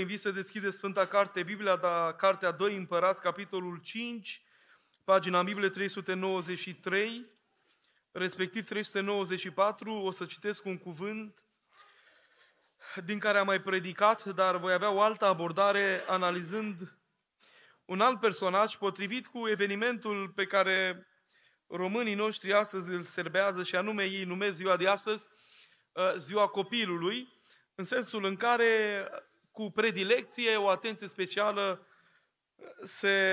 invit să deschideți Sfânta Carte, Biblia, da, Cartea 2 Împărați, capitolul 5, pagina Biblie 393, respectiv 394, o să citesc un cuvânt din care am mai predicat, dar voi avea o altă abordare analizând un alt personaj potrivit cu evenimentul pe care românii noștri astăzi îl serbează și anume ei numesc ziua de astăzi uh, ziua copilului, în sensul în care cu predilecție, o atenție specială se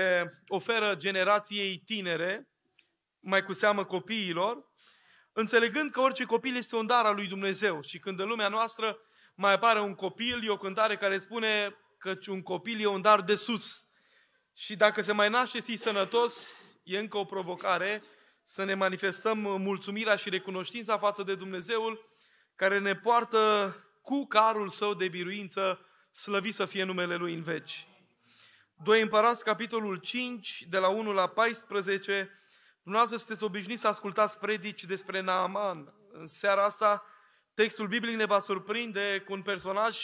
oferă generației tinere, mai cu seamă copiilor, înțelegând că orice copil este un dar al lui Dumnezeu și când în lumea noastră mai apare un copil, e o cântare care spune că un copil e un dar de sus. Și dacă se mai naște și sănătos, e încă o provocare să ne manifestăm mulțumirea și recunoștința față de Dumnezeul care ne poartă cu carul său de biruință slăvit să fie numele Lui în veci. Doi Împărați, capitolul 5, de la 1 la 14, dumneavoastră sunteți obișnuiți să ascultați predici despre Naaman. În seara asta, textul biblic ne va surprinde cu un personaj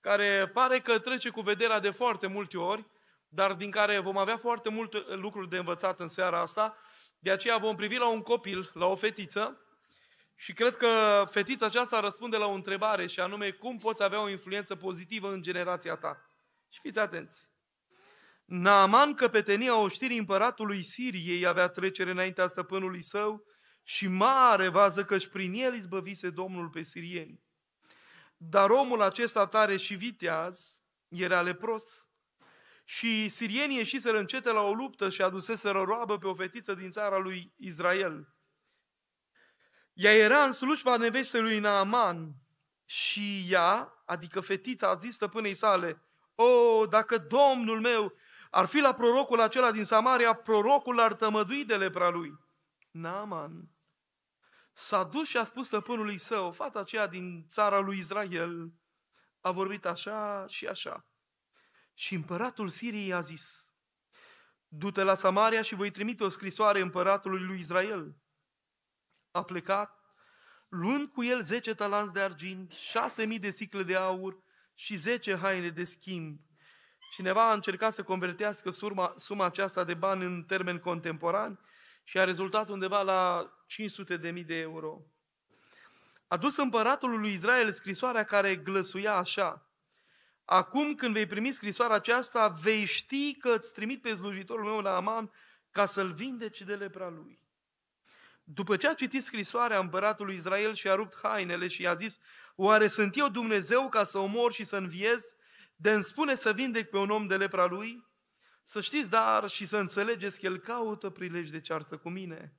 care pare că trece cu vederea de foarte multe ori, dar din care vom avea foarte multe lucruri de învățat în seara asta. De aceea vom privi la un copil, la o fetiță, și cred că fetița aceasta răspunde la o întrebare și anume cum poți avea o influență pozitivă în generația ta. Și fiți atenți. Naaman, căpetenia oștirii împăratului Siriei, avea trecere înaintea stăpânului său și mare vază căci prin el izbăvise Domnul pe sirieni. Dar omul acesta tare și viteaz era lepros. Și sirienii ieșiseră încete la o luptă și aduseseră roabă pe o fetiță din țara lui Israel – ea era în slujba nevestei lui Naaman și ea, adică fetița, a zis stăpânei sale, O, dacă domnul meu ar fi la prorocul acela din Samaria, prorocul ar tămădui de lepra lui. Naaman s-a dus și a spus stăpânului său, fata aceea din țara lui Israel, a vorbit așa și așa. Și împăratul Siriei a zis, du-te la Samaria și voi trimite o scrisoare împăratului lui Israel a plecat, luând cu el zece talanți de argint, șase mii de sicle de aur și zece haine de schimb. Cineva a încercat să convertească suma, suma aceasta de bani în termeni contemporani și a rezultat undeva la 500 de mii de euro. A dus împăratul lui Israel scrisoarea care glăsuia așa. Acum când vei primi scrisoarea aceasta, vei ști că îți trimit pe slujitorul meu la Aman ca să-l vindeci de lepra lui. După ce a citit scrisoarea împăratului Israel și a rupt hainele și i-a zis, oare sunt eu Dumnezeu ca să omor și să înviez, de îmi spune să vindec pe un om de lepra lui? Să știți, dar și să înțelegeți că el caută prilej de ceartă cu mine.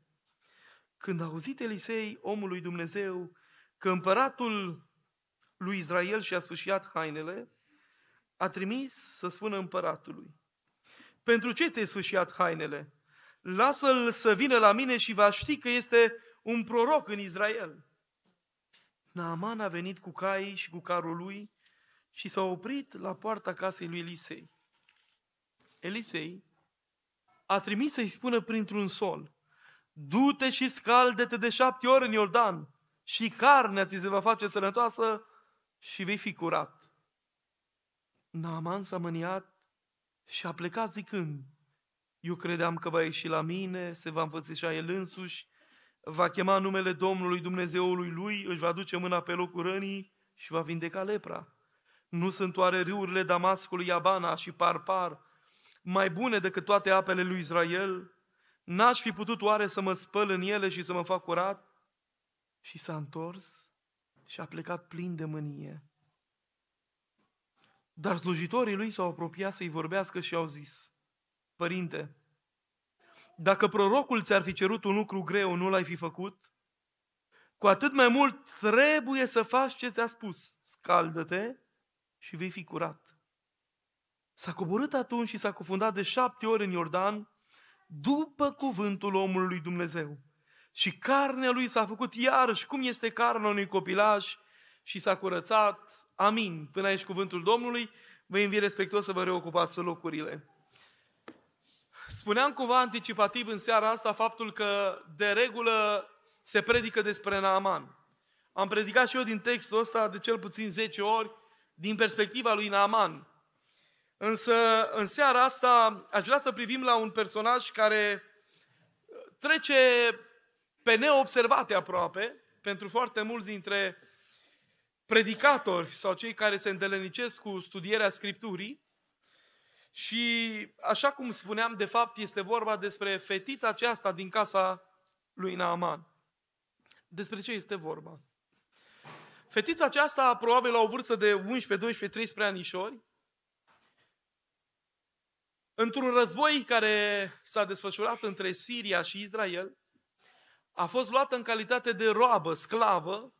Când a auzit Elisei, omului Dumnezeu, că împăratul lui Israel și-a sfâșiat hainele, a trimis să spună împăratului, pentru ce ți-ai sfâșiat hainele? lasă-l să vină la mine și va ști că este un proroc în Israel. Naaman a venit cu cai și cu carul lui și s-a oprit la poarta casei lui Elisei. Elisei a trimis să-i spună printr-un sol, du-te și scalde-te de șapte ori în Iordan și carnea ți se va face sănătoasă și vei fi curat. Naaman s-a mâniat și a plecat zicând, eu credeam că va ieși la mine, se va înfățișa el însuși, va chema numele Domnului Dumnezeului lui, își va duce mâna pe locul rănii și va vindeca lepra. Nu sunt oare râurile Damascului Iabana și Parpar mai bune decât toate apele lui Israel? N-aș fi putut oare să mă spăl în ele și să mă fac curat? Și s-a întors și a plecat plin de mânie. Dar slujitorii lui s-au apropiat să-i vorbească și au zis, Părinte, dacă prorocul ți-ar fi cerut un lucru greu, nu l-ai fi făcut? Cu atât mai mult trebuie să faci ce ți-a spus. Scaldă-te și vei fi curat. S-a coborât atunci și s-a cufundat de șapte ori în Iordan, după cuvântul omului Dumnezeu. Și carnea lui s-a făcut iarăși cum este carnea unui copilaj și s-a curățat. Amin. Până aici cuvântul Domnului, vă invit respectuos să vă reocupați locurile. Spuneam cumva anticipativ în seara asta faptul că de regulă se predică despre Naaman. Am predicat și eu din textul ăsta de cel puțin 10 ori din perspectiva lui Naaman. Însă în seara asta aș vrea să privim la un personaj care uh, trece pe neobservate aproape pentru foarte mulți dintre predicatori sau cei care se îndelenicesc cu studierea Scripturii, și așa cum spuneam, de fapt este vorba despre fetița aceasta din casa lui Naaman. Despre ce este vorba? Fetița aceasta, probabil la o vârstă de 11, 12, 13 anișori, într-un război care s-a desfășurat între Siria și Israel, a fost luată în calitate de roabă, sclavă,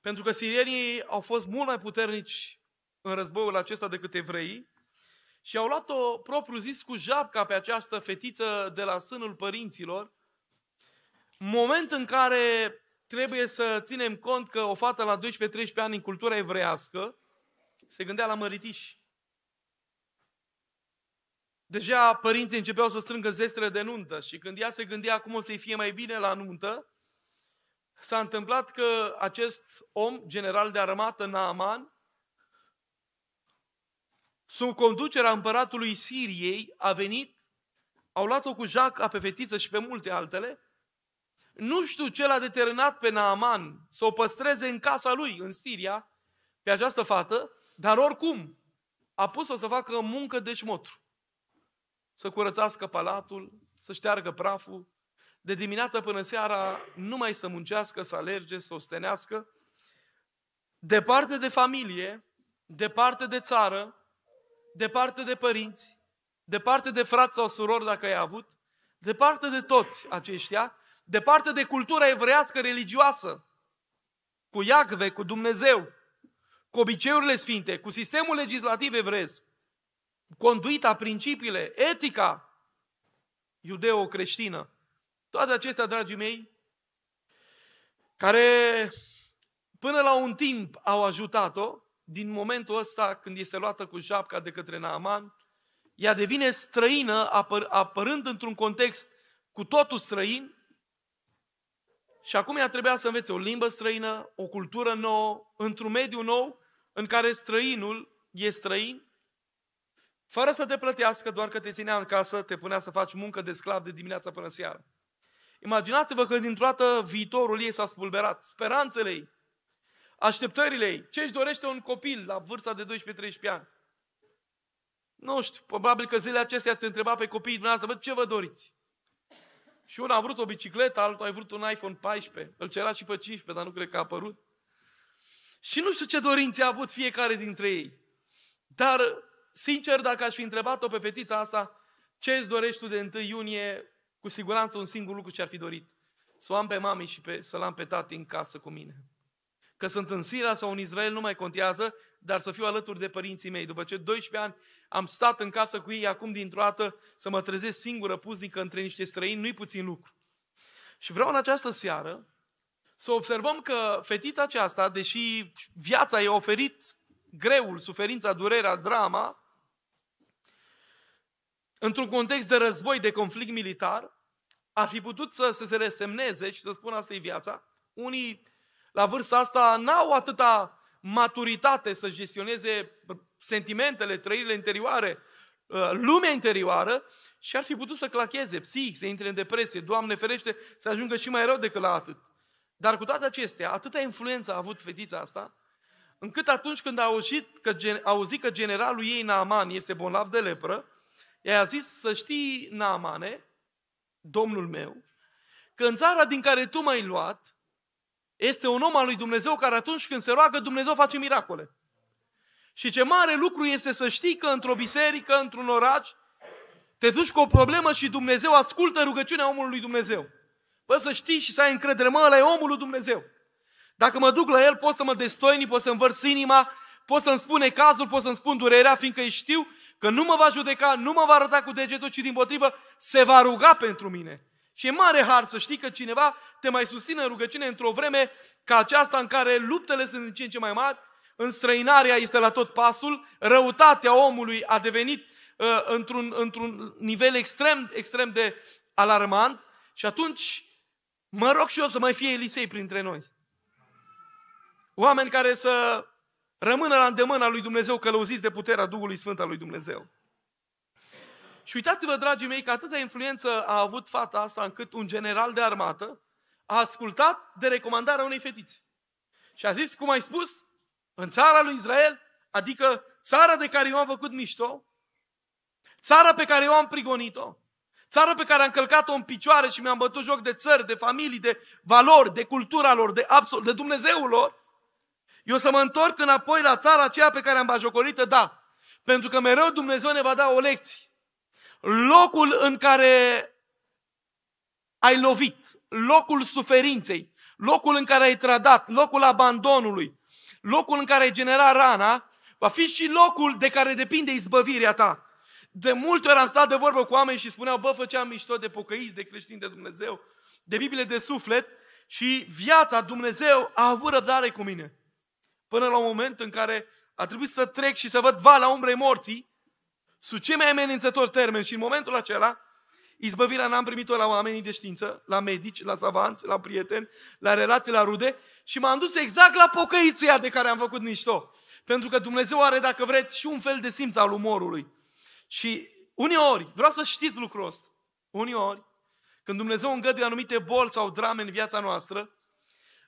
pentru că sirienii au fost mult mai puternici în războiul acesta decât evreii și au luat-o propriu zis cu japca pe această fetiță de la sânul părinților, moment în care trebuie să ținem cont că o fată la 12-13 ani în cultura evrească se gândea la măritiș. Deja părinții începeau să strângă zestrele de nuntă și când ea se gândea cum o să-i fie mai bine la nuntă, s-a întâmplat că acest om, general de armată, Naaman, sub conducerea împăratului Siriei, a venit, au luat-o cu jaca pe fetiță și pe multe altele, nu știu ce l-a determinat pe Naaman să o păstreze în casa lui, în Siria, pe această fată, dar oricum a pus-o să facă muncă de șmotru. Să curățească palatul, să șteargă praful, de dimineața până seara numai să muncească, să alerge, să ostenească, departe de familie, departe de țară, departe de părinți, departe de frați sau surori dacă ai avut, departe de toți aceștia, departe de cultura evrească religioasă, cu Iacve, cu Dumnezeu, cu obiceiurile sfinte, cu sistemul legislativ evresc, conduita, principiile, etica iudeo-creștină. Toate acestea, dragii mei, care până la un timp au ajutat-o, din momentul ăsta când este luată cu japca de către Naaman, ea devine străină, apăr- apărând într-un context cu totul străin, și acum ea trebuia să învețe o limbă străină, o cultură nouă, într-un mediu nou în care străinul e străin, fără să te plătească, doar că te ținea în casă, te punea să faci muncă de sclav de dimineața până seara. Imaginați-vă că dintr-o dată viitorul ei s-a spulberat, speranțele ei așteptările ei. Ce își dorește un copil la vârsta de 12-13 ani? Nu știu, probabil că zilele acestea ați întrebat pe copiii dumneavoastră, văd ce vă doriți? Și unul a vrut o bicicletă, altul a vrut un iPhone 14, îl cerea și pe 15, dar nu cred că a apărut. Și nu știu ce dorințe a avut fiecare dintre ei. Dar, sincer, dacă aș fi întrebat-o pe fetița asta, ce îți dorești tu de 1 iunie, cu siguranță un singur lucru ce ar fi dorit. Să o am pe mami și pe, să-l am pe tati în casă cu mine. Că sunt în Siria sau în Israel nu mai contează, dar să fiu alături de părinții mei. După ce 12 ani am stat în casă cu ei, acum dintr-o dată să mă trezesc singură puznică între niște străini, nu-i puțin lucru. Și vreau în această seară să observăm că fetița aceasta, deși viața i-a oferit greul, suferința, durerea, drama, într-un context de război, de conflict militar, ar fi putut să, să se resemneze și să spună asta e viața. Unii la vârsta asta n-au atâta maturitate să gestioneze sentimentele, trăirile interioare, uh, lumea interioară și ar fi putut să clacheze psihic, să intre în depresie, Doamne ferește, să ajungă și mai rău decât la atât. Dar cu toate acestea, atâta influență a avut fetița asta, încât atunci când a auzit că, auzit că generalul ei, Naaman, este bolnav de lepră, i-a zis să știi, Naamane, domnul meu, că în țara din care tu m-ai luat, este un om al lui Dumnezeu care atunci când se roagă, Dumnezeu face miracole. Și ce mare lucru este să știi că într-o biserică, într-un oraș, te duci cu o problemă și Dumnezeu ascultă rugăciunea omului lui Dumnezeu. Bă, să știi și să ai încredere, mă, ăla e omul lui Dumnezeu. Dacă mă duc la el, pot să mă destoini, pot să învărs inima, pot să-mi spune cazul, pot să-mi spun durerea, fiindcă îi știu că nu mă va judeca, nu mă va arăta cu degetul, ci din potrivă se va ruga pentru mine. Și e mare har să știi că cineva te mai susține în rugăciune într-o vreme ca aceasta în care luptele sunt din ce în ce mai mari, înstrăinarea este la tot pasul, răutatea omului a devenit uh, într-un, într-un nivel extrem, extrem de alarmant și atunci mă rog și eu să mai fie Elisei printre noi. Oameni care să rămână la îndemâna lui Dumnezeu călăuziți de puterea Duhului Sfânt al lui Dumnezeu. Și uitați-vă, dragii mei, că atâta influență a avut fata asta încât un general de armată a ascultat de recomandarea unei fetiți. Și a zis, cum ai spus, în țara lui Israel, adică țara de care eu am făcut mișto, țara pe care eu am prigonit-o, țara pe care am călcat-o în picioare și mi-am bătut joc de țări, de familii, de valori, de cultura lor, de, absol- de Dumnezeul lor, eu să mă întorc înapoi la țara aceea pe care am bajocorit-o, da, pentru că mereu Dumnezeu ne va da o lecție locul în care ai lovit, locul suferinței, locul în care ai trădat, locul abandonului, locul în care ai generat rana, va fi și locul de care depinde izbăvirea ta. De multe ori am stat de vorbă cu oameni și spuneau, bă, făceam mișto de pocăiți, de creștini, de Dumnezeu, de Biblie de suflet și viața, Dumnezeu a avut răbdare cu mine. Până la un moment în care a trebuit să trec și să văd vala umbrei morții sub cei mai amenințători termeni și în momentul acela, izbăvirea n-am primit-o la oamenii de știință, la medici, la savanți, la prieteni, la relații, la rude și m-am dus exact la pocăițuia de care am făcut nișto. Pentru că Dumnezeu are, dacă vreți, și un fel de simț al umorului. Și uneori, vreau să știți lucrul ăsta, uneori, când Dumnezeu îngăduie anumite boli sau drame în viața noastră,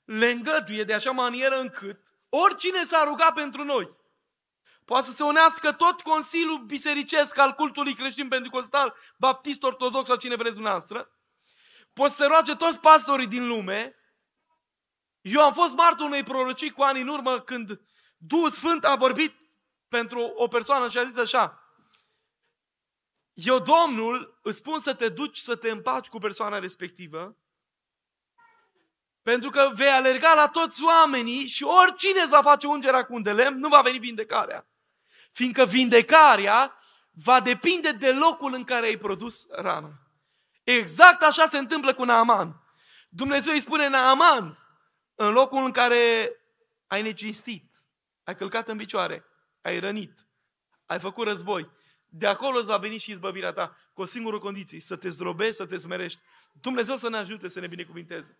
le îngăduie de așa manieră încât oricine s-a rugat pentru noi, Poate să se unească tot Consiliul Bisericesc al cultului creștin pentecostal, baptist, ortodox sau cine vreți dumneavoastră. Poți să roage toți pastorii din lume. Eu am fost martor unei prorocii cu ani în urmă când Duhul Sfânt a vorbit pentru o persoană și a zis așa. Eu, Domnul, îți spun să te duci să te împaci cu persoana respectivă pentru că vei alerga la toți oamenii și oricine îți va face ungerea cu un de lemn, nu va veni vindecarea. Fiindcă vindecarea va depinde de locul în care ai produs rana. Exact așa se întâmplă cu Naaman. Dumnezeu îi spune Naaman, în locul în care ai necinstit, ai călcat în picioare, ai rănit, ai făcut război, de acolo îți va veni și izbăvirea ta, cu o singură condiție, să te zdrobești, să te smerești. Dumnezeu să ne ajute să ne binecuvinteze.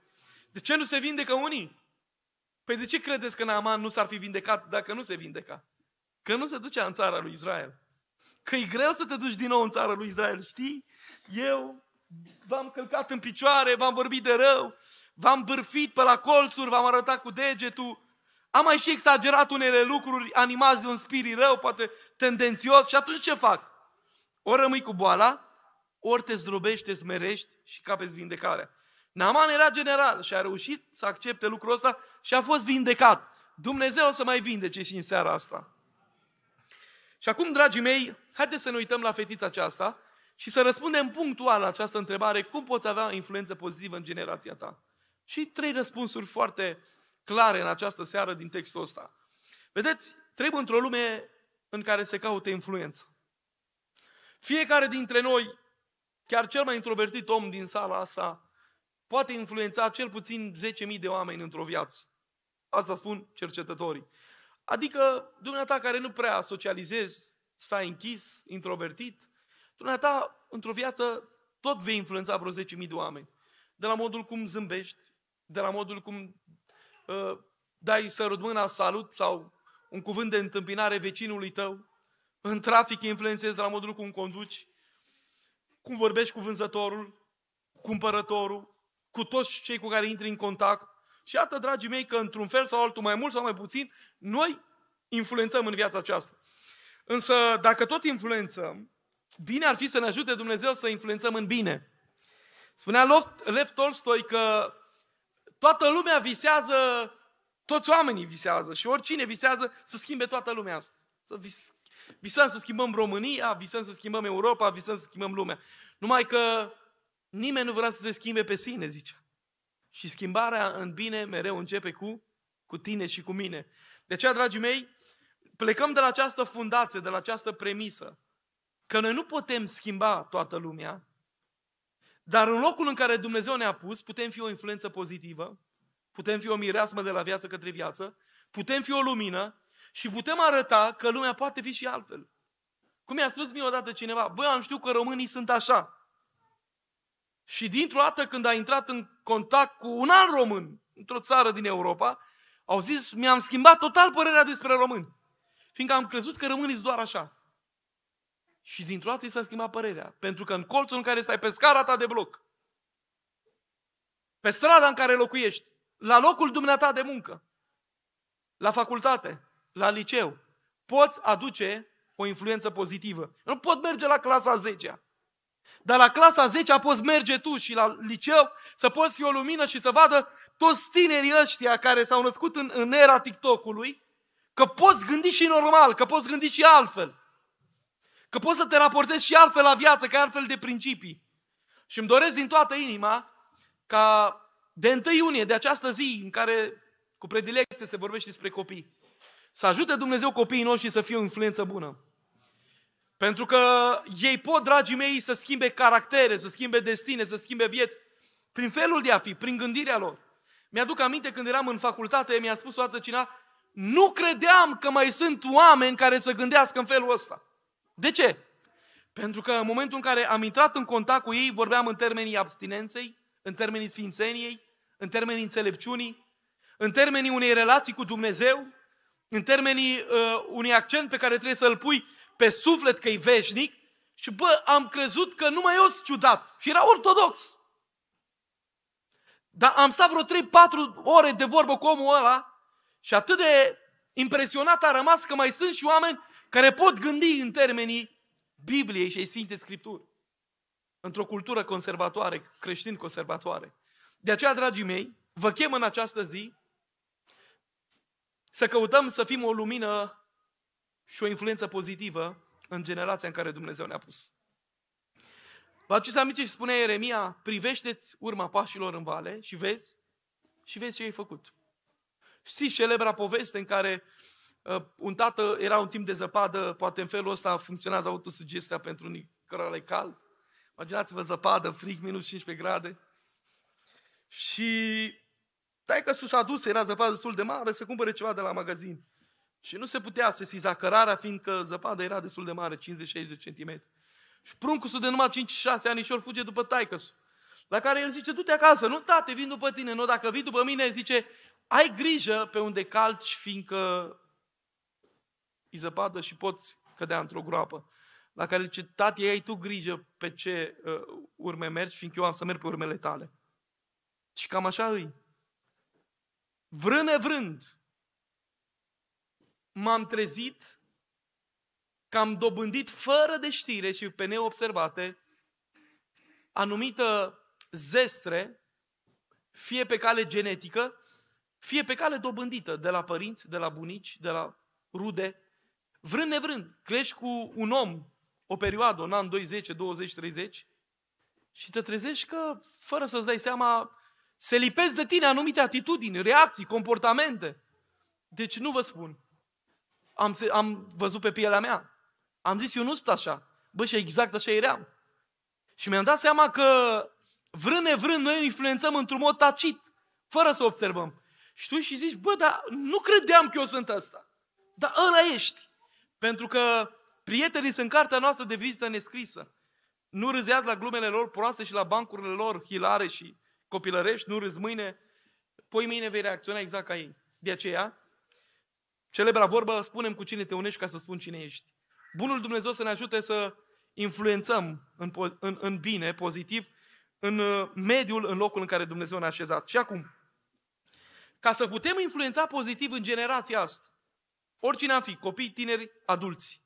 De ce nu se vindecă unii? Păi de ce credeți că Naaman nu s-ar fi vindecat dacă nu se vindeca? Că nu se ducea în țara lui Israel. Că e greu să te duci din nou în țara lui Israel, știi? Eu v-am călcat în picioare, v-am vorbit de rău, v-am bârfit pe la colțuri, v-am arătat cu degetul, am mai și exagerat unele lucruri animați de un spirit rău, poate tendențios, și atunci ce fac? Ori rămâi cu boala, ori te zdrobești, te smerești și capeți vindecarea. Naman era general și a reușit să accepte lucrul ăsta și a fost vindecat. Dumnezeu o să mai vindece și în seara asta. Și acum, dragii mei, haideți să ne uităm la fetița aceasta și să răspundem punctual la această întrebare, cum poți avea influență pozitivă în generația ta? Și trei răspunsuri foarte clare în această seară din textul ăsta. Vedeți, trebuie într-o lume în care se caută influență. Fiecare dintre noi, chiar cel mai introvertit om din sala asta, poate influența cel puțin 10.000 de oameni într-o viață. Asta spun cercetătorii. Adică dumneata care nu prea socializezi, stai închis, introvertit, dumneata într-o viață tot vei influența vreo 10.000 de oameni. De la modul cum zâmbești, de la modul cum uh, dai sărut mâna, salut sau un cuvânt de întâmpinare vecinului tău, în trafic influențezi de la modul cum conduci, cum vorbești cu vânzătorul, cu cumpărătorul, cu toți cei cu care intri în contact, și iată, dragii mei, că într-un fel sau altul, mai mult sau mai puțin, noi influențăm în viața aceasta. Însă, dacă tot influențăm, bine ar fi să ne ajute Dumnezeu să influențăm în bine. Spunea Lev Tolstoi că toată lumea visează, toți oamenii visează și oricine visează să schimbe toată lumea asta. Să vis, visăm să schimbăm România, visăm să schimbăm Europa, visăm să schimbăm lumea. Numai că nimeni nu vrea să se schimbe pe sine, zicea. Și schimbarea în bine mereu începe cu, cu tine și cu mine. De aceea, dragii mei, plecăm de la această fundație, de la această premisă, că noi nu putem schimba toată lumea, dar în locul în care Dumnezeu ne-a pus, putem fi o influență pozitivă, putem fi o mireasmă de la viață către viață, putem fi o lumină și putem arăta că lumea poate fi și altfel. Cum i-a spus mie odată cineva, băi, am știut că românii sunt așa. Și dintr-o dată când a intrat în contact cu un alt român, într-o țară din Europa, au zis, mi-am schimbat total părerea despre români. Fiindcă am crezut că românii sunt doar așa. Și dintr-o dată i s-a schimbat părerea. Pentru că în colțul în care stai, pe scara ta de bloc, pe strada în care locuiești, la locul dumneata de muncă, la facultate, la liceu, poți aduce o influență pozitivă. Nu pot merge la clasa 10 dar la clasa 10 -a poți merge tu și la liceu să poți fi o lumină și să vadă toți tinerii ăștia care s-au născut în, în era TikTok-ului, că poți gândi și normal, că poți gândi și altfel. Că poți să te raportezi și altfel la viață, ai altfel de principii. Și îmi doresc din toată inima ca de 1 iunie, de această zi în care cu predilecție se vorbește despre copii, să ajute Dumnezeu copiii noștri să fie o influență bună. Pentru că ei pot, dragii mei, să schimbe caractere, să schimbe destine, să schimbe vieți, prin felul de a fi, prin gândirea lor. Mi-aduc aminte când eram în facultate, mi-a spus o dată cineva, nu credeam că mai sunt oameni care să gândească în felul ăsta. De ce? Pentru că în momentul în care am intrat în contact cu ei, vorbeam în termenii abstinenței, în termenii sfințeniei, în termenii înțelepciunii, în termenii unei relații cu Dumnezeu, în termenii uh, unui accent pe care trebuie să-l pui pe suflet că-i veșnic și bă, am crezut că numai eu sunt ciudat și era ortodox. Dar am stat vreo 3-4 ore de vorbă cu omul ăla și atât de impresionat a rămas că mai sunt și oameni care pot gândi în termenii Bibliei și ai Sfinte Scripturi. Într-o cultură conservatoare, creștin conservatoare. De aceea, dragii mei, vă chem în această zi să căutăm să fim o lumină și o influență pozitivă în generația în care Dumnezeu ne-a pus. Vă aduceți aminte și spunea Ieremia, privește-ți urma pașilor în vale și vezi, și vezi ce ai făcut. Știți celebra poveste în care uh, un tată era un timp de zăpadă, poate în felul ăsta funcționează autosugestia pentru un cărora le cald. Imaginați-vă zăpadă, frig, minus 15 grade. Și tai că sus a dus, era zăpadă destul de mare, să cumpere ceva de la magazin. Și nu se putea să sesiza cărarea, fiindcă zăpada era destul de mare, 50-60 cm. Și pruncusul de numai 5-6 anișori fuge după taicăsul. La care el zice, du-te acasă, nu tate, vin după tine, nu, dacă vii după mine, zice, ai grijă pe unde calci, fiindcă e zăpadă și poți cădea într-o groapă. La care zice, tati, ai tu grijă pe ce uh, urme mergi, fiindcă eu am să merg pe urmele tale. Și cam așa îi. Vrând nevrând, m-am trezit că am dobândit fără de știre și pe neobservate anumită zestre, fie pe cale genetică, fie pe cale dobândită de la părinți, de la bunici, de la rude. Vrând nevrând, crești cu un om o perioadă, un an, 2, 10, 20, 30 și te trezești că, fără să-ți dai seama, se lipesc de tine anumite atitudini, reacții, comportamente. Deci nu vă spun am, am văzut pe pielea mea. Am zis, eu nu sunt așa. Bă, și exact așa eram. Și mi-am dat seama că vrând nevrând noi influențăm într-un mod tacit, fără să observăm. Și tu și zici, bă, dar nu credeam că eu sunt ăsta. Dar ăla ești. Pentru că prietenii sunt cartea noastră de vizită nescrisă. Nu râzeați la glumele lor proaste și la bancurile lor hilare și copilărești, nu râzi mâine, poi mâine vei reacționa exact ca ei. De aceea, Celebra vorbă, spunem cu cine te unești ca să spun cine ești. Bunul Dumnezeu să ne ajute să influențăm în, în, în bine, pozitiv, în uh, mediul, în locul în care Dumnezeu ne-a așezat. Și acum, ca să putem influența pozitiv în generația asta, oricine am fi, copii, tineri, adulți,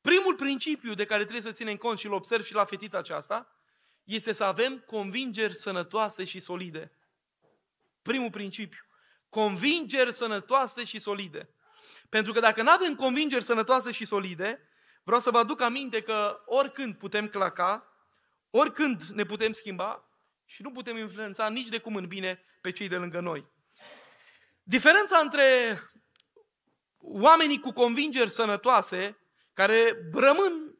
primul principiu de care trebuie să ținem cont și îl observ și la fetița aceasta, este să avem convingeri sănătoase și solide. Primul principiu convingeri sănătoase și solide. Pentru că dacă nu avem convingeri sănătoase și solide, vreau să vă aduc aminte că oricând putem claca, oricând ne putem schimba și nu putem influența nici de cum în bine pe cei de lângă noi. Diferența între oamenii cu convingeri sănătoase, care rămân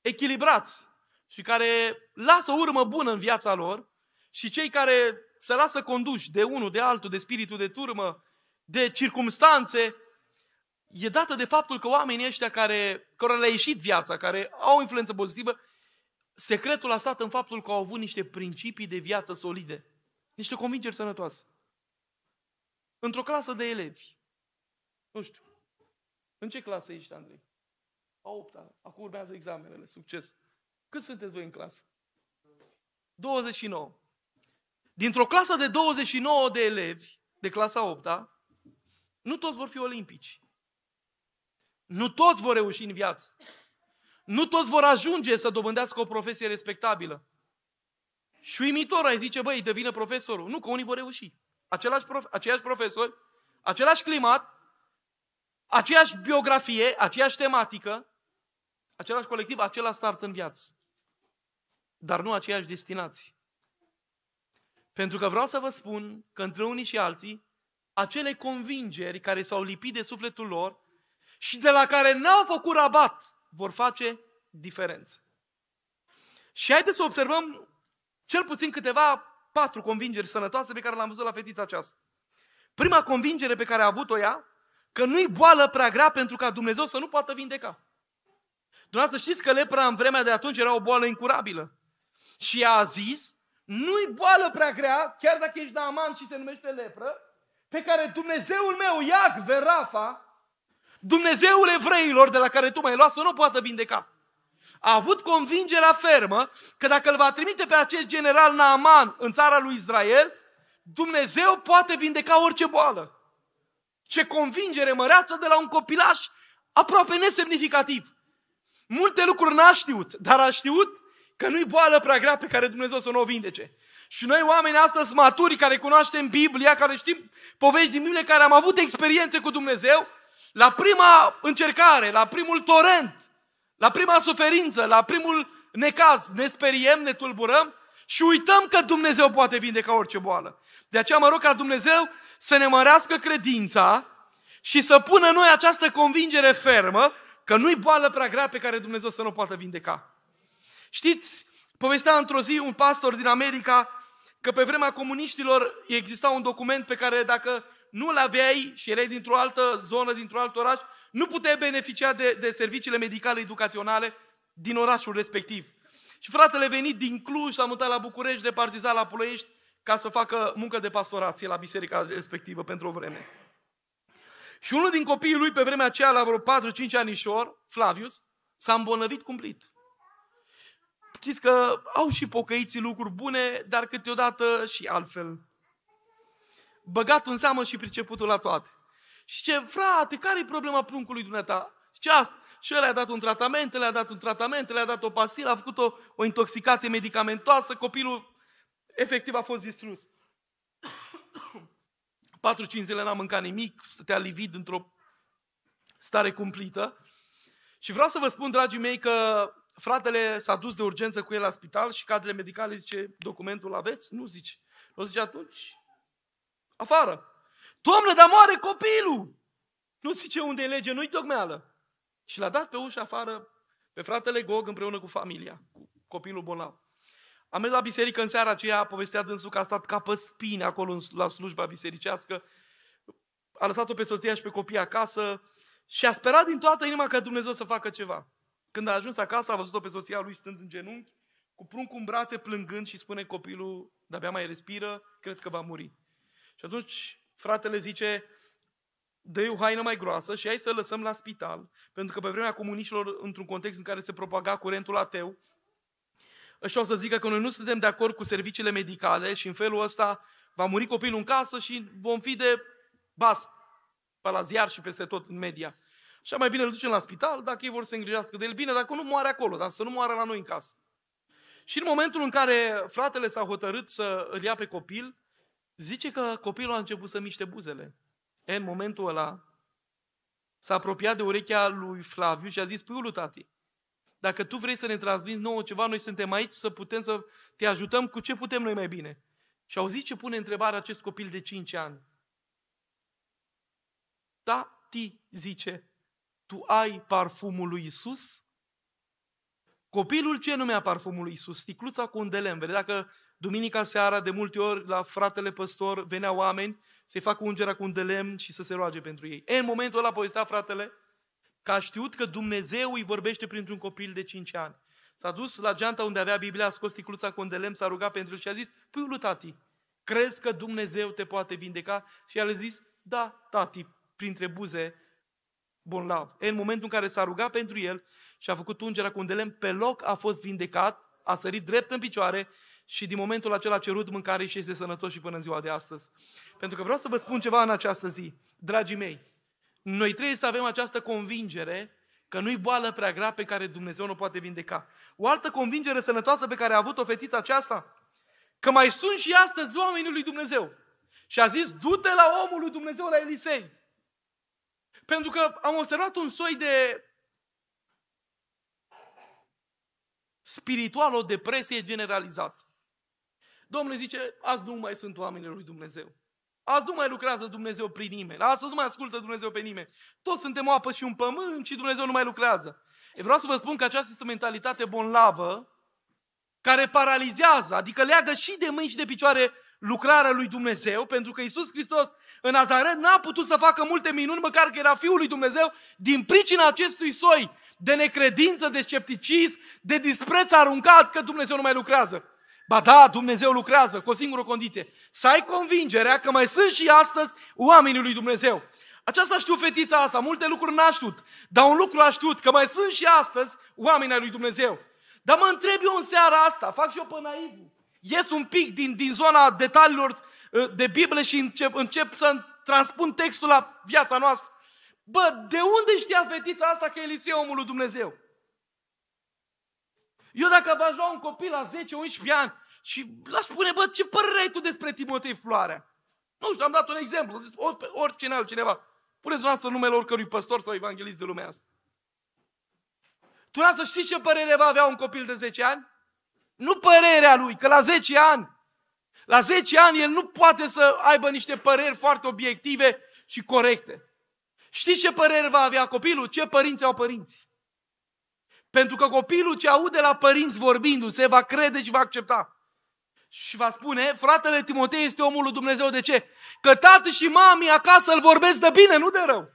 echilibrați și care lasă urmă bună în viața lor, și cei care se lasă conduși de unul, de altul, de spiritul de turmă, de circumstanțe, e dată de faptul că oamenii ăștia care, care le-a ieșit viața, care au influență pozitivă, secretul a stat în faptul că au avut niște principii de viață solide, niște convingeri sănătoase. Într-o clasă de elevi, nu știu, în ce clasă ești, Andrei? A opta, acum urmează examenele, succes. Cât sunteți voi în clasă? 29. Dintr-o clasă de 29 de elevi, de clasa 8 -a, da? nu toți vor fi olimpici. Nu toți vor reuși în viață. Nu toți vor ajunge să dobândească o profesie respectabilă. Și uimitor ai zice, băi, devine profesorul. Nu, că unii vor reuși. Același prof- aceiași profesori, același climat, aceeași biografie, aceeași tematică, același colectiv, același start în viață. Dar nu aceeași destinație. Pentru că vreau să vă spun că între unii și alții, acele convingeri care s-au lipit de sufletul lor și de la care n-au făcut rabat, vor face diferență. Și haideți să observăm cel puțin câteva patru convingeri sănătoase pe care l am văzut la fetița aceasta. Prima convingere pe care a avut-o ea, că nu-i boală prea grea pentru ca Dumnezeu să nu poată vindeca. Dumneavoastră știți că lepra în vremea de atunci era o boală incurabilă. Și ea a zis nu-i boală prea grea, chiar dacă ești Naaman și se numește lepră, pe care Dumnezeul meu, Iacve Rafa, Dumnezeul evreilor de la care tu mai luat să nu poată vindeca. A avut convingerea fermă că dacă îl va trimite pe acest general Naaman în țara lui Israel, Dumnezeu poate vindeca orice boală. Ce convingere măreață de la un copilaș aproape nesemnificativ. Multe lucruri n-a știut, dar a știut Că nu-i boală prea grea pe care Dumnezeu să nu o vindece. Și noi oameni astăzi maturi care cunoaștem Biblia, care știm povești din Biblie, care am avut experiențe cu Dumnezeu, la prima încercare, la primul torent, la prima suferință, la primul necaz, ne speriem, ne tulburăm și uităm că Dumnezeu poate vindeca orice boală. De aceea mă rog ca Dumnezeu să ne mărească credința și să pună noi această convingere fermă că nu-i boală prea grea pe care Dumnezeu să nu o poată vindeca. Știți, povestea într-o zi un pastor din America că pe vremea comuniștilor exista un document pe care dacă nu-l aveai și erai dintr-o altă zonă, dintr-un alt oraș, nu puteai beneficia de, de serviciile medicale educaționale din orașul respectiv. Și fratele venit din Cluj, s-a mutat la București, de partizat la Ploiești, ca să facă muncă de pastorație la biserica respectivă pentru o vreme. Și unul din copiii lui pe vremea aceea, la vreo 4-5 anișor, Flavius, s-a îmbolnăvit cumplit. Știți că au și pocăiții lucruri bune, dar câteodată și altfel. Băgat în seamă și priceputul la toate. Și ce, frate, care e problema pruncului dumneata? Ce asta? Și el a dat un tratament, le-a dat un tratament, le-a dat o pastilă, a făcut o, o intoxicație medicamentoasă, copilul efectiv a fost distrus. 4-5 zile n-a mâncat nimic, stătea livid într-o stare cumplită. Și vreau să vă spun, dragii mei, că fratele s-a dus de urgență cu el la spital și cadrele medicale zice, documentul aveți? Nu zice. O zice atunci, afară. Doamne, dar moare copilul! Nu zice unde e lege, nu-i tocmeală. Și l-a dat pe ușa afară pe fratele Gog împreună cu familia, cu copilul bolnav. Am mers la biserică în seara aceea, povestea dânsul că a stat ca pe spine acolo la slujba bisericească, a lăsat-o pe soția și pe copii acasă și a sperat din toată inima că Dumnezeu să facă ceva. Când a ajuns acasă, a văzut-o pe soția lui stând în genunchi, cu pruncul în brațe plângând și spune copilul, de-abia mai respiră, cred că va muri. Și atunci fratele zice, dă o haină mai groasă și hai să lăsăm la spital, pentru că pe vremea comunicilor, într-un context în care se propaga curentul ateu, și o să zică că noi nu suntem de acord cu serviciile medicale și în felul ăsta va muri copilul în casă și vom fi de bas, pe la ziar și peste tot în media. Și mai bine îl ducem la spital, dacă ei vor să îngrijească de el, bine, dacă nu moare acolo, dar să nu moară la noi în casă. Și în momentul în care fratele s-a hotărât să îl ia pe copil, zice că copilul a început să miște buzele. E, în momentul ăla s-a apropiat de urechea lui Flaviu și a zis, puiul tati, dacă tu vrei să ne transmiți nouă ceva, noi suntem aici să putem să te ajutăm cu ce putem noi mai bine. Și auzi ce pune întrebarea acest copil de 5 ani. Tati, zice, tu ai parfumul lui Isus? Copilul ce numea parfumul lui Isus? Sticluța cu un delem. lemn. Vede, dacă duminica seara, de multe ori, la fratele păstor veneau oameni să-i facă ungerea cu un delem și să se roage pentru ei. E, în momentul ăla povestea fratele că a știut că Dumnezeu îi vorbește printr-un copil de 5 ani. S-a dus la geanta unde avea Biblia, a scos sticluța cu un delem, s-a rugat pentru el și a zis, Păi, lui tati, crezi că Dumnezeu te poate vindeca? Și el a zis, da, tati, printre buze bolnav. În momentul în care s-a rugat pentru el și a făcut ungerea cu un delem, pe loc a fost vindecat, a sărit drept în picioare și din momentul acela a cerut mâncare și este sănătos și până în ziua de astăzi. Pentru că vreau să vă spun ceva în această zi. Dragii mei, noi trebuie să avem această convingere că nu-i boală prea grea pe care Dumnezeu nu poate vindeca. O altă convingere sănătoasă pe care a avut-o fetița aceasta, că mai sunt și astăzi oamenii lui Dumnezeu. Și a zis, du-te la omul lui Dumnezeu, la Elisei. Pentru că am observat un soi de spiritual, o depresie generalizată. Domnul zice, azi nu mai sunt oamenii lui Dumnezeu. Azi nu mai lucrează Dumnezeu prin nimeni. Astăzi nu mai ascultă Dumnezeu pe nimeni. Toți suntem o apă și un pământ și Dumnezeu nu mai lucrează. E vreau să vă spun că aceasta este mentalitate bonlavă care paralizează, adică leagă și de mâini și de picioare lucrarea lui Dumnezeu, pentru că Isus Hristos în Nazaret n-a putut să facă multe minuni, măcar că era Fiul lui Dumnezeu, din pricina acestui soi de necredință, de scepticism, de dispreț aruncat că Dumnezeu nu mai lucrează. Ba da, Dumnezeu lucrează cu o singură condiție. Să ai convingerea că mai sunt și astăzi oamenii lui Dumnezeu. Aceasta știu fetița asta, multe lucruri n-a știut, dar un lucru a știut, că mai sunt și astăzi oamenii lui Dumnezeu. Dar mă întreb eu în seara asta, fac și eu pe naivul ies un pic din, din zona detaliilor uh, de Biblie și încep, încep să transpun textul la viața noastră. Bă, de unde știa fetița asta că Elisei e omul lui Dumnezeu? Eu dacă v-aș lua un copil la 10-11 ani și l-aș spune, bă, ce părere ai tu despre Timotei Floarea? Nu știu, am dat un exemplu, oricine altcineva. Puneți dumneavoastră numele oricărui păstor sau evanghelist de lumea asta. Tu să știi ce părere va avea un copil de 10 ani? Nu părerea lui, că la 10 ani, la 10 ani el nu poate să aibă niște păreri foarte obiective și corecte. Știți ce păreri va avea copilul? Ce părinți au părinți? Pentru că copilul ce aude la părinți vorbindu-se va crede și va accepta. Și va spune, fratele Timotei este omul lui Dumnezeu. De ce? Că tată și mami acasă îl vorbesc de bine, nu de rău.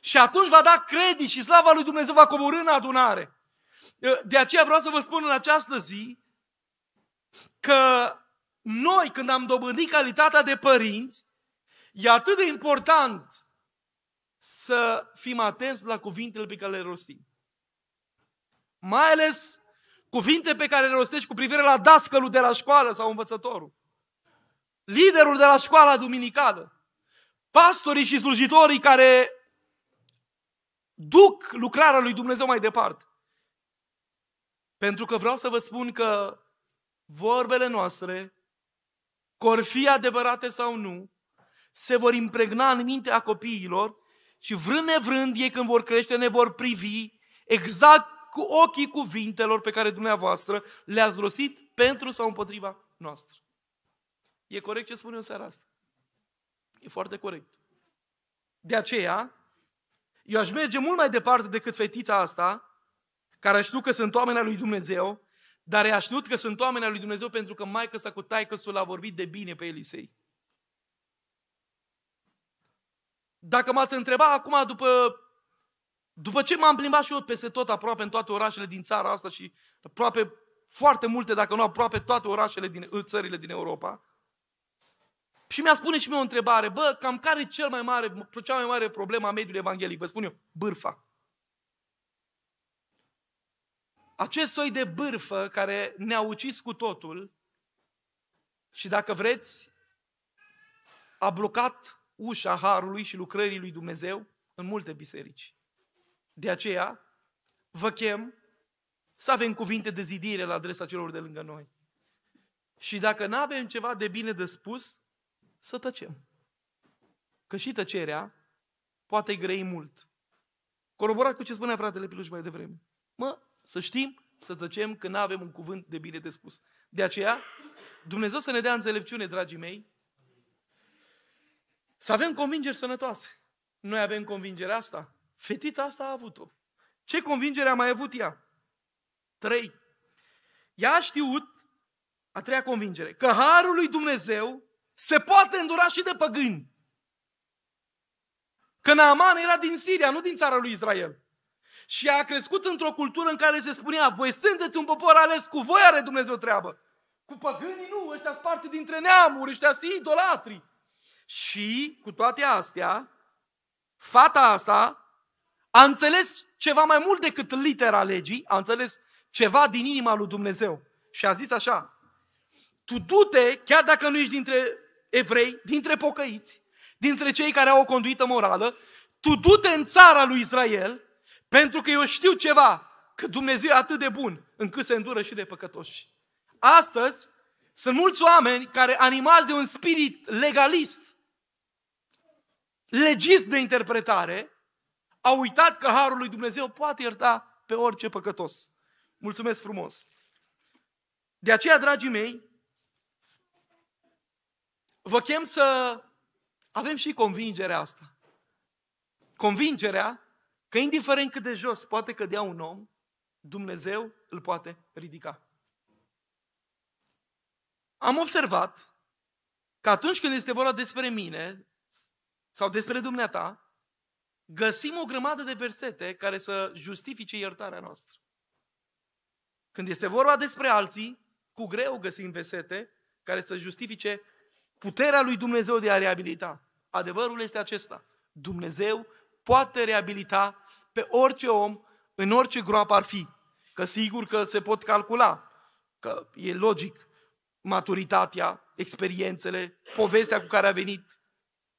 Și atunci va da credit și slava lui Dumnezeu va coborâ în adunare. De aceea vreau să vă spun în această zi că noi, când am dobândit calitatea de părinți, e atât de important să fim atenți la cuvintele pe care le rostim. Mai ales cuvinte pe care le rostești cu privire la dascălul de la școală sau învățătorul, liderul de la școala duminicală, pastorii și slujitorii care duc lucrarea lui Dumnezeu mai departe. Pentru că vreau să vă spun că vorbele noastre, cor fi adevărate sau nu, se vor impregna în mintea copiilor și vrând nevrând ei când vor crește ne vor privi exact cu ochii cuvintelor pe care dumneavoastră le-ați rostit pentru sau împotriva noastră. E corect ce spun eu în seara asta. E foarte corect. De aceea, eu aș merge mult mai departe decât fetița asta care știu că sunt oameni al lui Dumnezeu, dar i-a știut că sunt oameni al lui Dumnezeu pentru că maică sa cu taică sul a vorbit de bine pe Elisei. Dacă m-ați întrebat acum, după, după ce m-am plimbat și eu peste tot, aproape în toate orașele din țara asta și aproape foarte multe, dacă nu aproape toate orașele din țările din Europa, și mi-a spune și mie o întrebare, bă, cam care e cel mai mare, cea mai mare problemă a mediului evanghelic? Vă spun eu, bârfa. acest soi de bârfă care ne-a ucis cu totul și, dacă vreți, a blocat ușa harului și lucrării lui Dumnezeu în multe biserici. De aceea, vă chem să avem cuvinte de zidire la adresa celor de lângă noi. Și dacă nu avem ceva de bine de spus, să tăcem. Că și tăcerea poate grei mult. Coroborat cu ce spunea fratele Piluș mai devreme. Mă, să știm să tăcem când avem un cuvânt de bine de spus. De aceea, Dumnezeu să ne dea înțelepciune, dragii mei, să avem convingeri sănătoase. Noi avem convingerea asta. Fetița asta a avut-o. Ce convingere a mai avut ea? Trei. Ea a știut, a treia convingere, că harul lui Dumnezeu se poate îndura și de păgâni. Că Naaman era din Siria, nu din țara lui Israel și a crescut într-o cultură în care se spunea, voi sunteți un popor ales, cu voi are Dumnezeu treabă. Cu păgânii nu, ăștia sunt parte dintre neamuri, ăștia sunt idolatri. Și cu toate astea, fata asta a înțeles ceva mai mult decât litera legii, a înțeles ceva din inima lui Dumnezeu. Și a zis așa, tu du-te, chiar dacă nu ești dintre evrei, dintre pocăiți, dintre cei care au o conduită morală, tu du-te în țara lui Israel pentru că eu știu ceva, că Dumnezeu e atât de bun, încât se îndură și de păcătoși. Astăzi, sunt mulți oameni care animați de un spirit legalist, legist de interpretare, au uitat că Harul lui Dumnezeu poate ierta pe orice păcătos. Mulțumesc frumos! De aceea, dragii mei, vă chem să avem și convingerea asta. Convingerea Că indiferent cât de jos poate cădea un om, Dumnezeu îl poate ridica. Am observat că atunci când este vorba despre mine sau despre dumneata, găsim o grămadă de versete care să justifice iertarea noastră. Când este vorba despre alții, cu greu găsim versete care să justifice puterea lui Dumnezeu de a reabilita. Adevărul este acesta. Dumnezeu poate reabilita pe orice om, în orice groapă ar fi. Că sigur că se pot calcula, că e logic maturitatea, experiențele, povestea cu care a venit,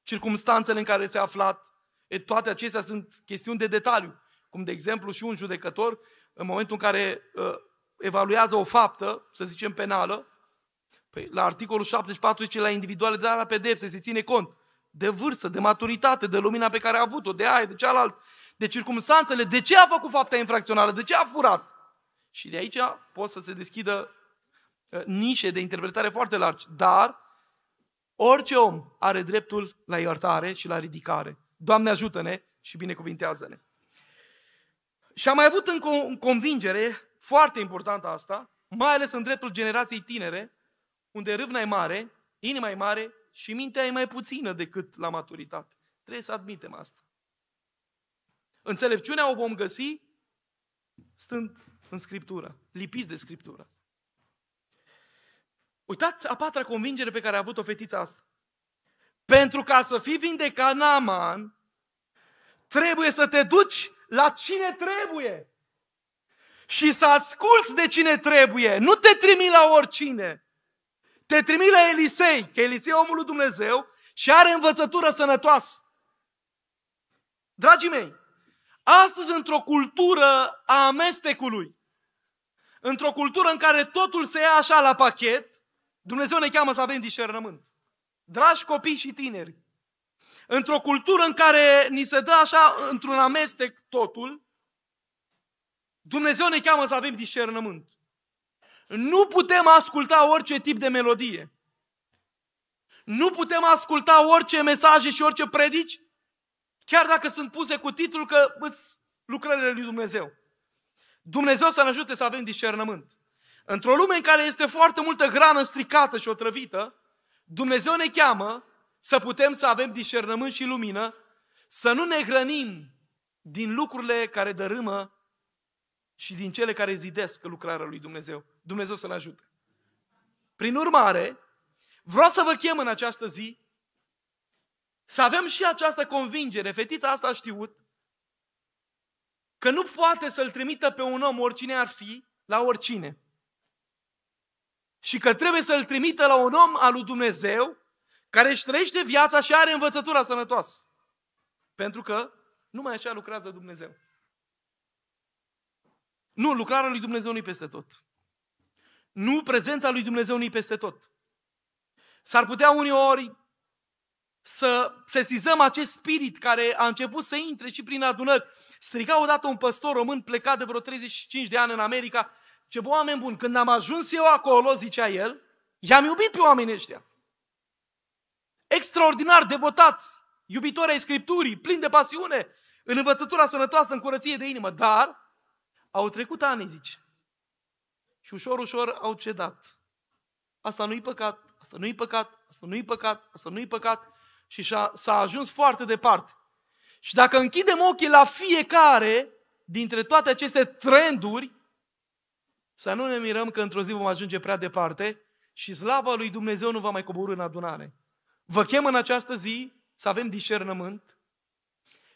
circumstanțele în care s-a aflat. E, toate acestea sunt chestiuni de detaliu. Cum, de exemplu, și un judecător, în momentul în care uh, evaluează o faptă, să zicem penală, păi, la articolul 74 zice la individualizarea pedepsei se ține cont de vârstă, de maturitate, de lumina pe care a avut-o, de aia, de cealaltă de circumstanțele, de ce a făcut fapta infracțională, de ce a furat. Și de aici pot să se deschidă uh, nișe de interpretare foarte largi, dar orice om are dreptul la iertare și la ridicare. Doamne ajută-ne și binecuvintează-ne. Și am mai avut încă o convingere foarte importantă asta, mai ales în dreptul generației tinere, unde râvna e mare, inima e mare și mintea e mai puțină decât la maturitate. Trebuie să admitem asta. Înțelepciunea o vom găsi stând în Scriptură, lipiți de Scriptură. Uitați a patra convingere pe care a avut-o fetița asta. Pentru ca să fii vindecat Naaman, trebuie să te duci la cine trebuie și să asculți de cine trebuie. Nu te trimi la oricine. Te trimi la Elisei, că Elisei e omul lui Dumnezeu și are învățătură sănătoasă. Dragii mei, Astăzi, într-o cultură a amestecului, într-o cultură în care totul se ia așa la pachet, Dumnezeu ne cheamă să avem discernământ. Dragi copii și tineri, într-o cultură în care ni se dă așa într-un amestec totul, Dumnezeu ne cheamă să avem discernământ. Nu putem asculta orice tip de melodie. Nu putem asculta orice mesaje și orice predici Chiar dacă sunt puse cu titlul că îți lucrările lui Dumnezeu. Dumnezeu să ne ajute să avem discernământ. Într-o lume în care este foarte multă grană stricată și otrăvită, Dumnezeu ne cheamă să putem să avem discernământ și lumină, să nu ne hrănim din lucrurile care dărâmă și din cele care zidesc lucrarea lui Dumnezeu. Dumnezeu să ne ajute. Prin urmare, vreau să vă chem în această zi să avem și această convingere. Fetița asta a știut că nu poate să-l trimită pe un om, oricine ar fi, la oricine. Și că trebuie să-l trimită la un om al lui Dumnezeu care își trăiește viața și are învățătura sănătoasă. Pentru că numai așa lucrează Dumnezeu. Nu, lucrarea lui Dumnezeu nu peste tot. Nu, prezența lui Dumnezeu nu peste tot. S-ar putea uneori să sesizăm acest spirit care a început să intre și prin adunări. Striga odată un păstor român plecat de vreo 35 de ani în America, ce bă, oameni buni, când am ajuns eu acolo, zicea el, i-am iubit pe oamenii ăștia. Extraordinar devotați, iubitori ai Scripturii, plini de pasiune, în învățătura sănătoasă, în curăție de inimă, dar au trecut ani, zice. Și ușor, ușor au cedat. Asta nu-i păcat, asta nu-i păcat, asta nu-i păcat, asta nu-i păcat și s-a ajuns foarte departe. Și dacă închidem ochii la fiecare dintre toate aceste trenduri, să nu ne mirăm că într-o zi vom ajunge prea departe și slava lui Dumnezeu nu va mai coborâ în adunare. Vă chem în această zi să avem discernământ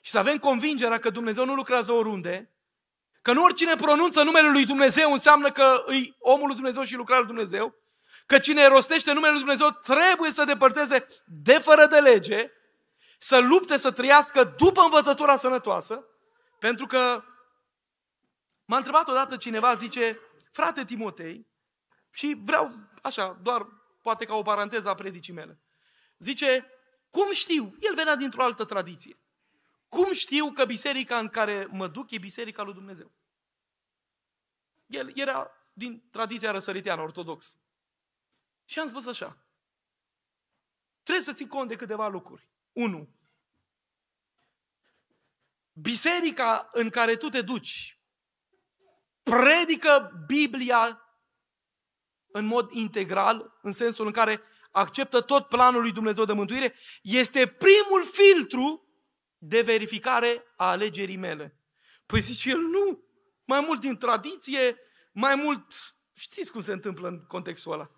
și să avem convingerea că Dumnezeu nu lucrează oriunde, că nu oricine pronunță numele lui Dumnezeu înseamnă că îi omul lui Dumnezeu și lucrarea lui Dumnezeu, Că cine rostește numele Lui Dumnezeu trebuie să depărteze de fără de lege, să lupte, să trăiască după învățătura sănătoasă, pentru că m-a întrebat odată cineva, zice, frate Timotei, și vreau, așa, doar poate ca o paranteză a predicii mele, zice, cum știu? El venea dintr-o altă tradiție. Cum știu că biserica în care mă duc e biserica lui Dumnezeu? El era din tradiția răsăriteană, ortodox. Și am spus așa. Trebuie să ții cont de câteva lucruri. Unu, biserica în care tu te duci predică Biblia în mod integral, în sensul în care acceptă tot planul lui Dumnezeu de mântuire, este primul filtru de verificare a alegerii mele. Păi zice el, nu, mai mult din tradiție, mai mult, știți cum se întâmplă în contextul ăla.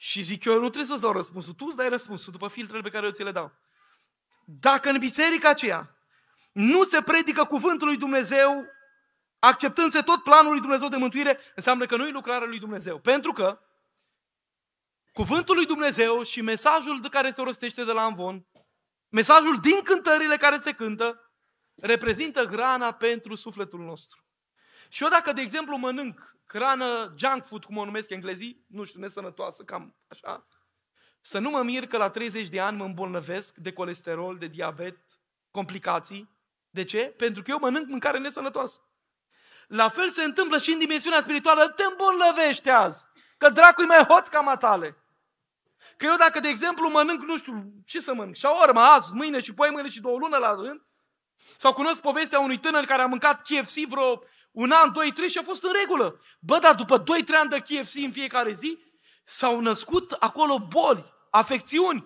Și zic eu, nu trebuie să-ți dau răspunsul, tu îți dai răspunsul după filtrele pe care eu ți le dau. Dacă în biserica aceea nu se predică cuvântul lui Dumnezeu, acceptându-se tot planul lui Dumnezeu de mântuire, înseamnă că nu e lucrarea lui Dumnezeu. Pentru că cuvântul lui Dumnezeu și mesajul de care se rostește de la Amvon, mesajul din cântările care se cântă, reprezintă grana pentru sufletul nostru. Și eu dacă, de exemplu, mănânc hrană junk food, cum o numesc englezii, nu știu, nesănătoasă, cam așa. Să nu mă mir că la 30 de ani mă îmbolnăvesc de colesterol, de diabet, complicații. De ce? Pentru că eu mănânc mâncare nesănătoasă. La fel se întâmplă și în dimensiunea spirituală, te îmbolnăvești azi, că dracu mai hoț ca matale. Că eu dacă, de exemplu, mănânc, nu știu, ce să mănânc, urmă azi, mâine și poi mâine și două lună la rând, sau cunosc povestea unui tânăr care a mâncat KFC vreo un an, doi, trei și a fost în regulă. Bă, dar după 2-3 ani de KFC în fiecare zi, s-au născut acolo boli, afecțiuni.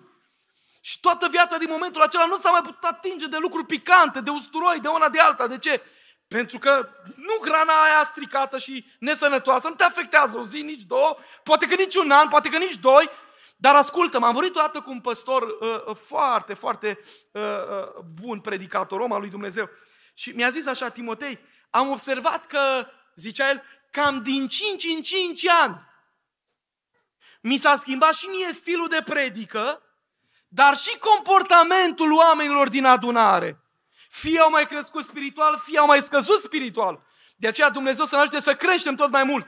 Și toată viața din momentul acela nu s-a mai putut atinge de lucruri picante, de usturoi, de una de alta. De ce? Pentru că nu grana aia stricată și nesănătoasă nu te afectează o zi, nici două, poate că nici un an, poate că nici doi, dar ascultă am vorbit dată cu un păstor uh, uh foarte, foarte uh, uh, bun predicator, om al lui Dumnezeu, și mi-a zis așa, Timotei, am observat că, zicea el, cam din 5 în 5 ani mi s-a schimbat și mie stilul de predică, dar și comportamentul oamenilor din adunare. Fie au mai crescut spiritual, fie au mai scăzut spiritual. De aceea Dumnezeu să ne ajute să creștem tot mai mult.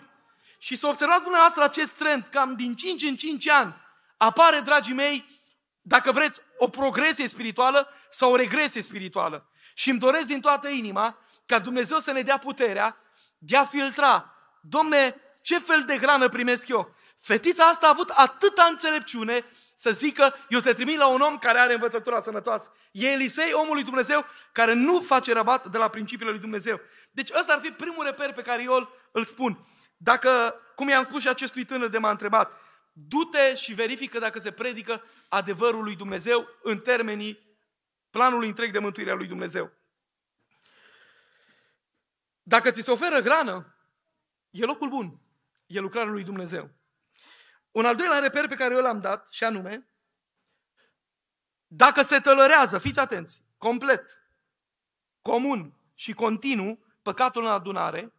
Și să observați dumneavoastră acest trend, cam din 5 în 5 ani apare, dragii mei, dacă vreți, o progresie spirituală sau o regresie spirituală. Și îmi doresc din toată inima ca Dumnezeu să ne dea puterea de a filtra. Domne, ce fel de hrană primesc eu? Fetița asta a avut atâta înțelepciune să zică, eu te trimit la un om care are învățătura sănătoasă. E Elisei, omul lui Dumnezeu, care nu face rabat de la principiile lui Dumnezeu. Deci ăsta ar fi primul reper pe care eu îl spun. Dacă, cum i-am spus și acestui tânăr de m-a întrebat, du-te și verifică dacă se predică adevărul lui Dumnezeu în termenii planului întreg de mântuire a lui Dumnezeu. Dacă ți se oferă hrană, e locul bun. E lucrarea lui Dumnezeu. Un al doilea reper pe care eu l-am dat, și anume, dacă se tălărează, fiți atenți, complet, comun și continuu, păcatul în adunare,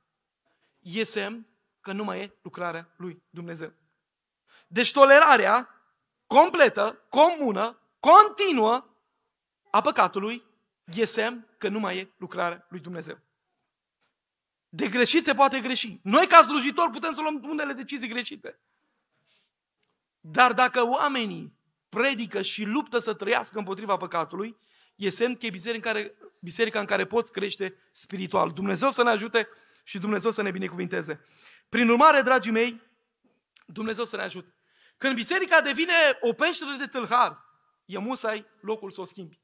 e semn că nu mai e lucrarea lui Dumnezeu. Deci tolerarea completă, comună, continuă a păcatului e semn că nu mai e lucrarea lui Dumnezeu. De greșit se poate greși. Noi, ca slujitori, putem să luăm unele decizii greșite. Dar dacă oamenii predică și luptă să trăiască împotriva păcatului, e semn că e biserica în care, biserica în care poți crește spiritual. Dumnezeu să ne ajute și Dumnezeu să ne binecuvinteze. Prin urmare, dragii mei, Dumnezeu să ne ajute. Când biserica devine o peșteră de tâlhar, e musai locul să o schimbi.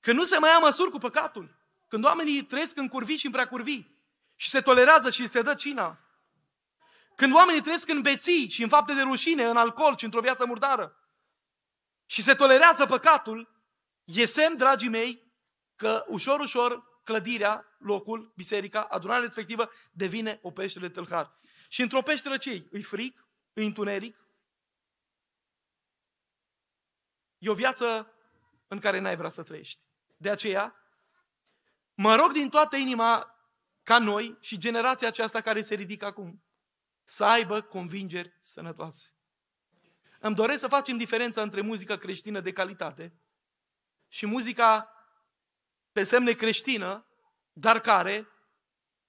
Când nu se mai ia măsuri cu păcatul, când oamenii trăiesc în curvi și în prea curvii, și se tolerează și se dă cina. Când oamenii trăiesc în beții și în fapte de rușine, în alcool și într-o viață murdară și se tolerează păcatul, e semn, dragii mei, că ușor, ușor clădirea, locul, biserica, adunarea respectivă devine o peșteră de tâlhar. Și într-o peșteră cei? Îi fric, îi întuneric. E o viață în care n-ai vrea să trăiești. De aceea, mă rog din toată inima ca noi și generația aceasta care se ridică acum, să aibă convingeri sănătoase. Îmi doresc să facem diferența între muzica creștină de calitate și muzica pe semne creștină, dar care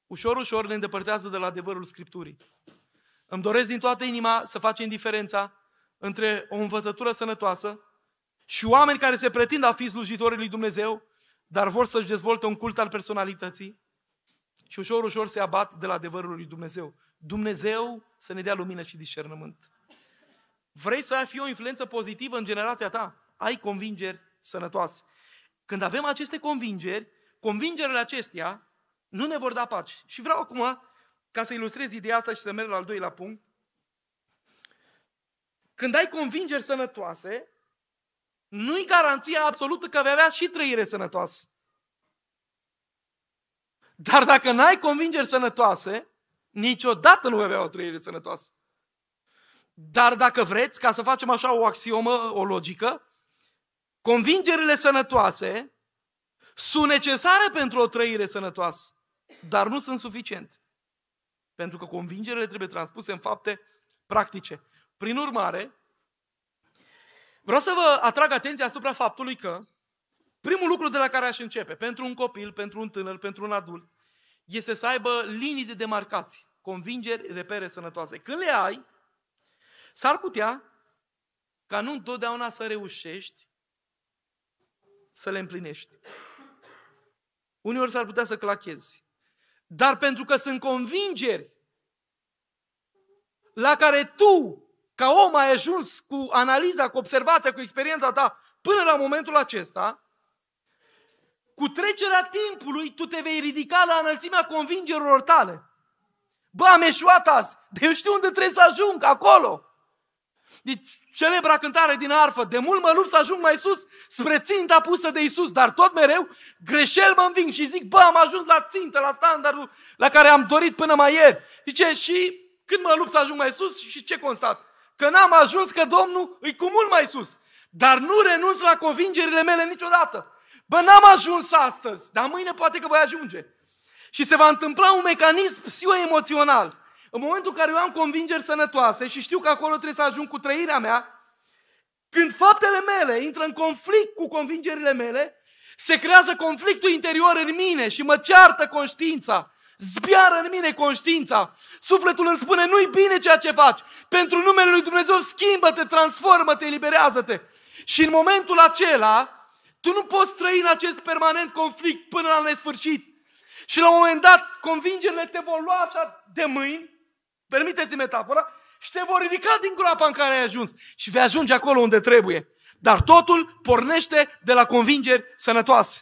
ușor, ușor ne îndepărtează de la adevărul Scripturii. Îmi doresc din toată inima să facem diferența între o învățătură sănătoasă și oameni care se pretind a fi slujitorii lui Dumnezeu, dar vor să-și dezvolte un cult al personalității, și ușor, ușor se abat de la adevărul lui Dumnezeu. Dumnezeu să ne dea lumină și discernământ. Vrei să fii o influență pozitivă în generația ta? Ai convingeri sănătoase. Când avem aceste convingeri, convingerile acestea nu ne vor da pace. Și vreau acum, ca să ilustrez ideea asta și să merg la al doilea punct, când ai convingeri sănătoase, nu-i garanția absolută că vei avea și trăire sănătoasă. Dar dacă n-ai convingeri sănătoase, niciodată nu vei avea o trăire sănătoasă. Dar dacă vreți, ca să facem așa o axiomă, o logică, convingerile sănătoase sunt necesare pentru o trăire sănătoasă, dar nu sunt suficiente. Pentru că convingerile trebuie transpuse în fapte practice. Prin urmare, vreau să vă atrag atenția asupra faptului că Primul lucru de la care aș începe, pentru un copil, pentru un tânăr, pentru un adult, este să aibă linii de demarcații, convingeri, repere sănătoase. Când le ai, s-ar putea ca nu întotdeauna să reușești să le împlinești. Uneori s-ar putea să clachezi. Dar pentru că sunt convingeri la care tu, ca om, ai ajuns cu analiza, cu observația, cu experiența ta, până la momentul acesta, cu trecerea timpului, tu te vei ridica la înălțimea convingerilor tale. Bă, am eșuat azi, de eu știu unde trebuie să ajung, acolo. Deci, celebra cântare din arfă, de mult mă lupt să ajung mai sus, spre ținta pusă de Isus, dar tot mereu greșel mă înving și zic, bă, am ajuns la țintă, la standardul la care am dorit până mai ieri. Zice, și când mă lupt să ajung mai sus și ce constat? Că n-am ajuns, că Domnul îi cu mult mai sus. Dar nu renunț la convingerile mele niciodată. Bă, n-am ajuns astăzi, dar mâine poate că voi ajunge. Și se va întâmpla un mecanism psihoemoțional. În momentul în care eu am convingeri sănătoase și știu că acolo trebuie să ajung cu trăirea mea, când faptele mele intră în conflict cu convingerile mele, se creează conflictul interior în mine și mă ceartă conștiința. Zbiară în mine conștiința. Sufletul îmi spune, nu-i bine ceea ce faci. Pentru numele Lui Dumnezeu schimbă-te, transformă-te, eliberează-te. Și în momentul acela, tu nu poți trăi în acest permanent conflict până la nesfârșit. Și la un moment dat, convingerile te vor lua așa de mâini, permiteți metafora, și te vor ridica din groapa în care ai ajuns. Și vei ajunge acolo unde trebuie. Dar totul pornește de la convingeri sănătoase.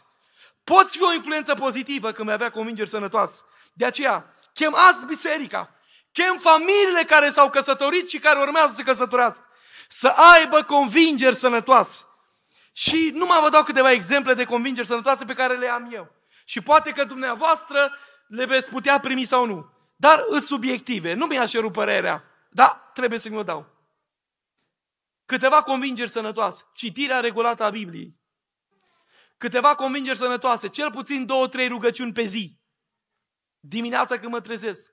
Poți fi o influență pozitivă când vei avea convingeri sănătoase. De aceea, chem azi biserica, chem familiile care s-au căsătorit și care urmează să se căsătorească, să aibă convingeri sănătoase. Și nu mă vă dau câteva exemple de convingeri sănătoase pe care le am eu. Și poate că dumneavoastră le veți putea primi sau nu. Dar în subiective. Nu mi-aș ceru părerea. Dar trebuie să mi-o dau. Câteva convingeri sănătoase. Citirea regulată a Bibliei. Câteva convingeri sănătoase. Cel puțin două, trei rugăciuni pe zi. Dimineața când mă trezesc.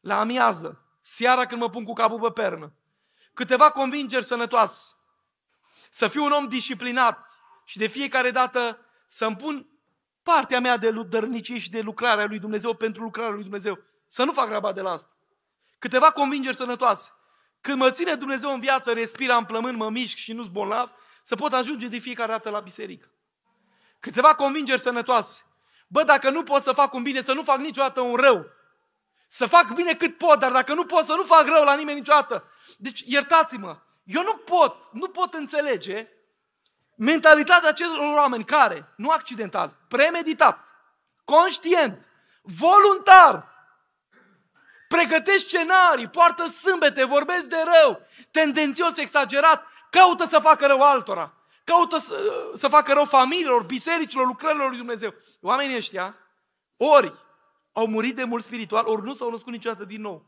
La amiază. Seara când mă pun cu capul pe pernă. Câteva convingeri sănătoase să fiu un om disciplinat și de fiecare dată să-mi pun partea mea de dărnicie și de lucrarea lui Dumnezeu pentru lucrarea lui Dumnezeu. Să nu fac rabat de la asta. Câteva convingeri sănătoase. Când mă ține Dumnezeu în viață, respira am plămân, mă mișc și nu-s bolnav, să pot ajunge de fiecare dată la biserică. Câteva convingeri sănătoase. Bă, dacă nu pot să fac un bine, să nu fac niciodată un rău. Să fac bine cât pot, dar dacă nu pot să nu fac rău la nimeni niciodată. Deci, iertați-mă, eu nu pot, nu pot înțelege mentalitatea acestor oameni care, nu accidental, premeditat, conștient, voluntar, pregătesc scenarii, poartă sâmbete, vorbesc de rău, tendențios, exagerat, caută să facă rău altora, caută să, să facă rău familiilor, bisericilor, lucrărilor lui Dumnezeu. Oamenii ăștia, ori au murit de mult spiritual, ori nu s-au născut niciodată din nou.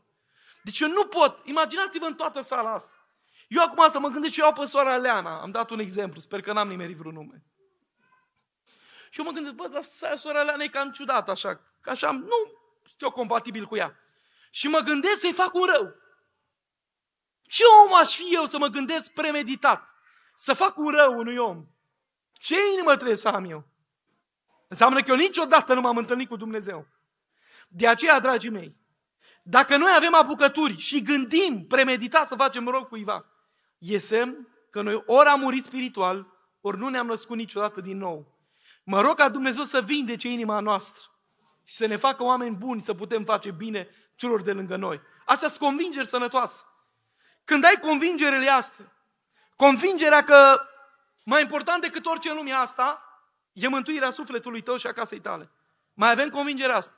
Deci eu nu pot, imaginați-vă în toată sala asta, eu acum să mă gândesc și eu pe soara Leana. Am dat un exemplu, sper că n-am nimerit vreun nume. Și eu mă gândesc, bă, dar soara Leana e cam ciudată, așa, că așa nu sunt compatibil cu ea. Și mă gândesc să-i fac un rău. Ce om aș fi eu să mă gândesc premeditat? Să fac un rău unui om? Ce inimă trebuie să am eu? Înseamnă că eu niciodată nu m-am întâlnit cu Dumnezeu. De aceea, dragii mei, dacă noi avem apucături și gândim premeditat să facem rău cuiva, e semn că noi ori am murit spiritual, ori nu ne-am născut niciodată din nou. Mă rog ca Dumnezeu să vindece inima noastră și să ne facă oameni buni să putem face bine celor de lângă noi. Asta sunt convingeri sănătoase. Când ai convingerele astea, convingerea că mai important decât orice în lumea asta e mântuirea sufletului tău și a casei tale. Mai avem convingerea asta.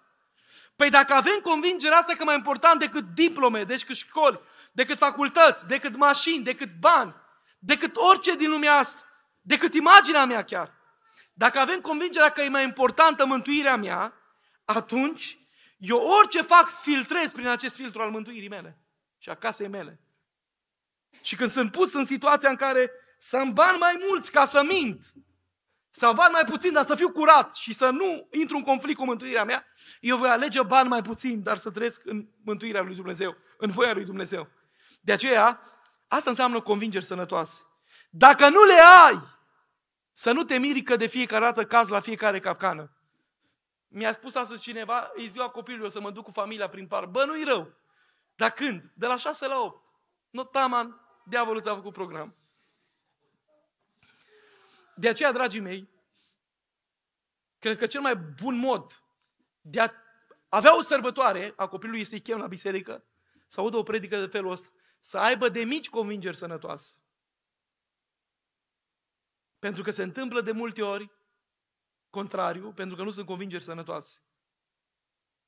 Păi dacă avem convingerea asta că mai important decât diplome, deci că școli, decât facultăți, decât mașini, decât bani, decât orice din lumea asta, decât imaginea mea chiar. Dacă avem convingerea că e mai importantă mântuirea mea, atunci eu orice fac filtrez prin acest filtru al mântuirii mele și a casei mele. Și când sunt pus în situația în care să am bani mai mulți ca să mint, să bani mai puțin, dar să fiu curat și să nu intru în conflict cu mântuirea mea, eu voi alege bani mai puțin, dar să trăiesc în mântuirea lui Dumnezeu, în voia lui Dumnezeu. De aceea, asta înseamnă convingeri sănătoase. Dacă nu le ai, să nu te miri că de fiecare dată caz la fiecare capcană. Mi-a spus astăzi cineva, e ziua copilului, o să mă duc cu familia prin par. Bă, nu-i rău. Dar când? De la 6 la 8. Nu, taman, diavolul ți-a făcut program. De aceea, dragii mei, cred că cel mai bun mod de a avea o sărbătoare a copilului este chem la biserică, să audă o predică de felul ăsta să aibă de mici convingeri sănătoase. Pentru că se întâmplă de multe ori contrariu, pentru că nu sunt convingeri sănătoase.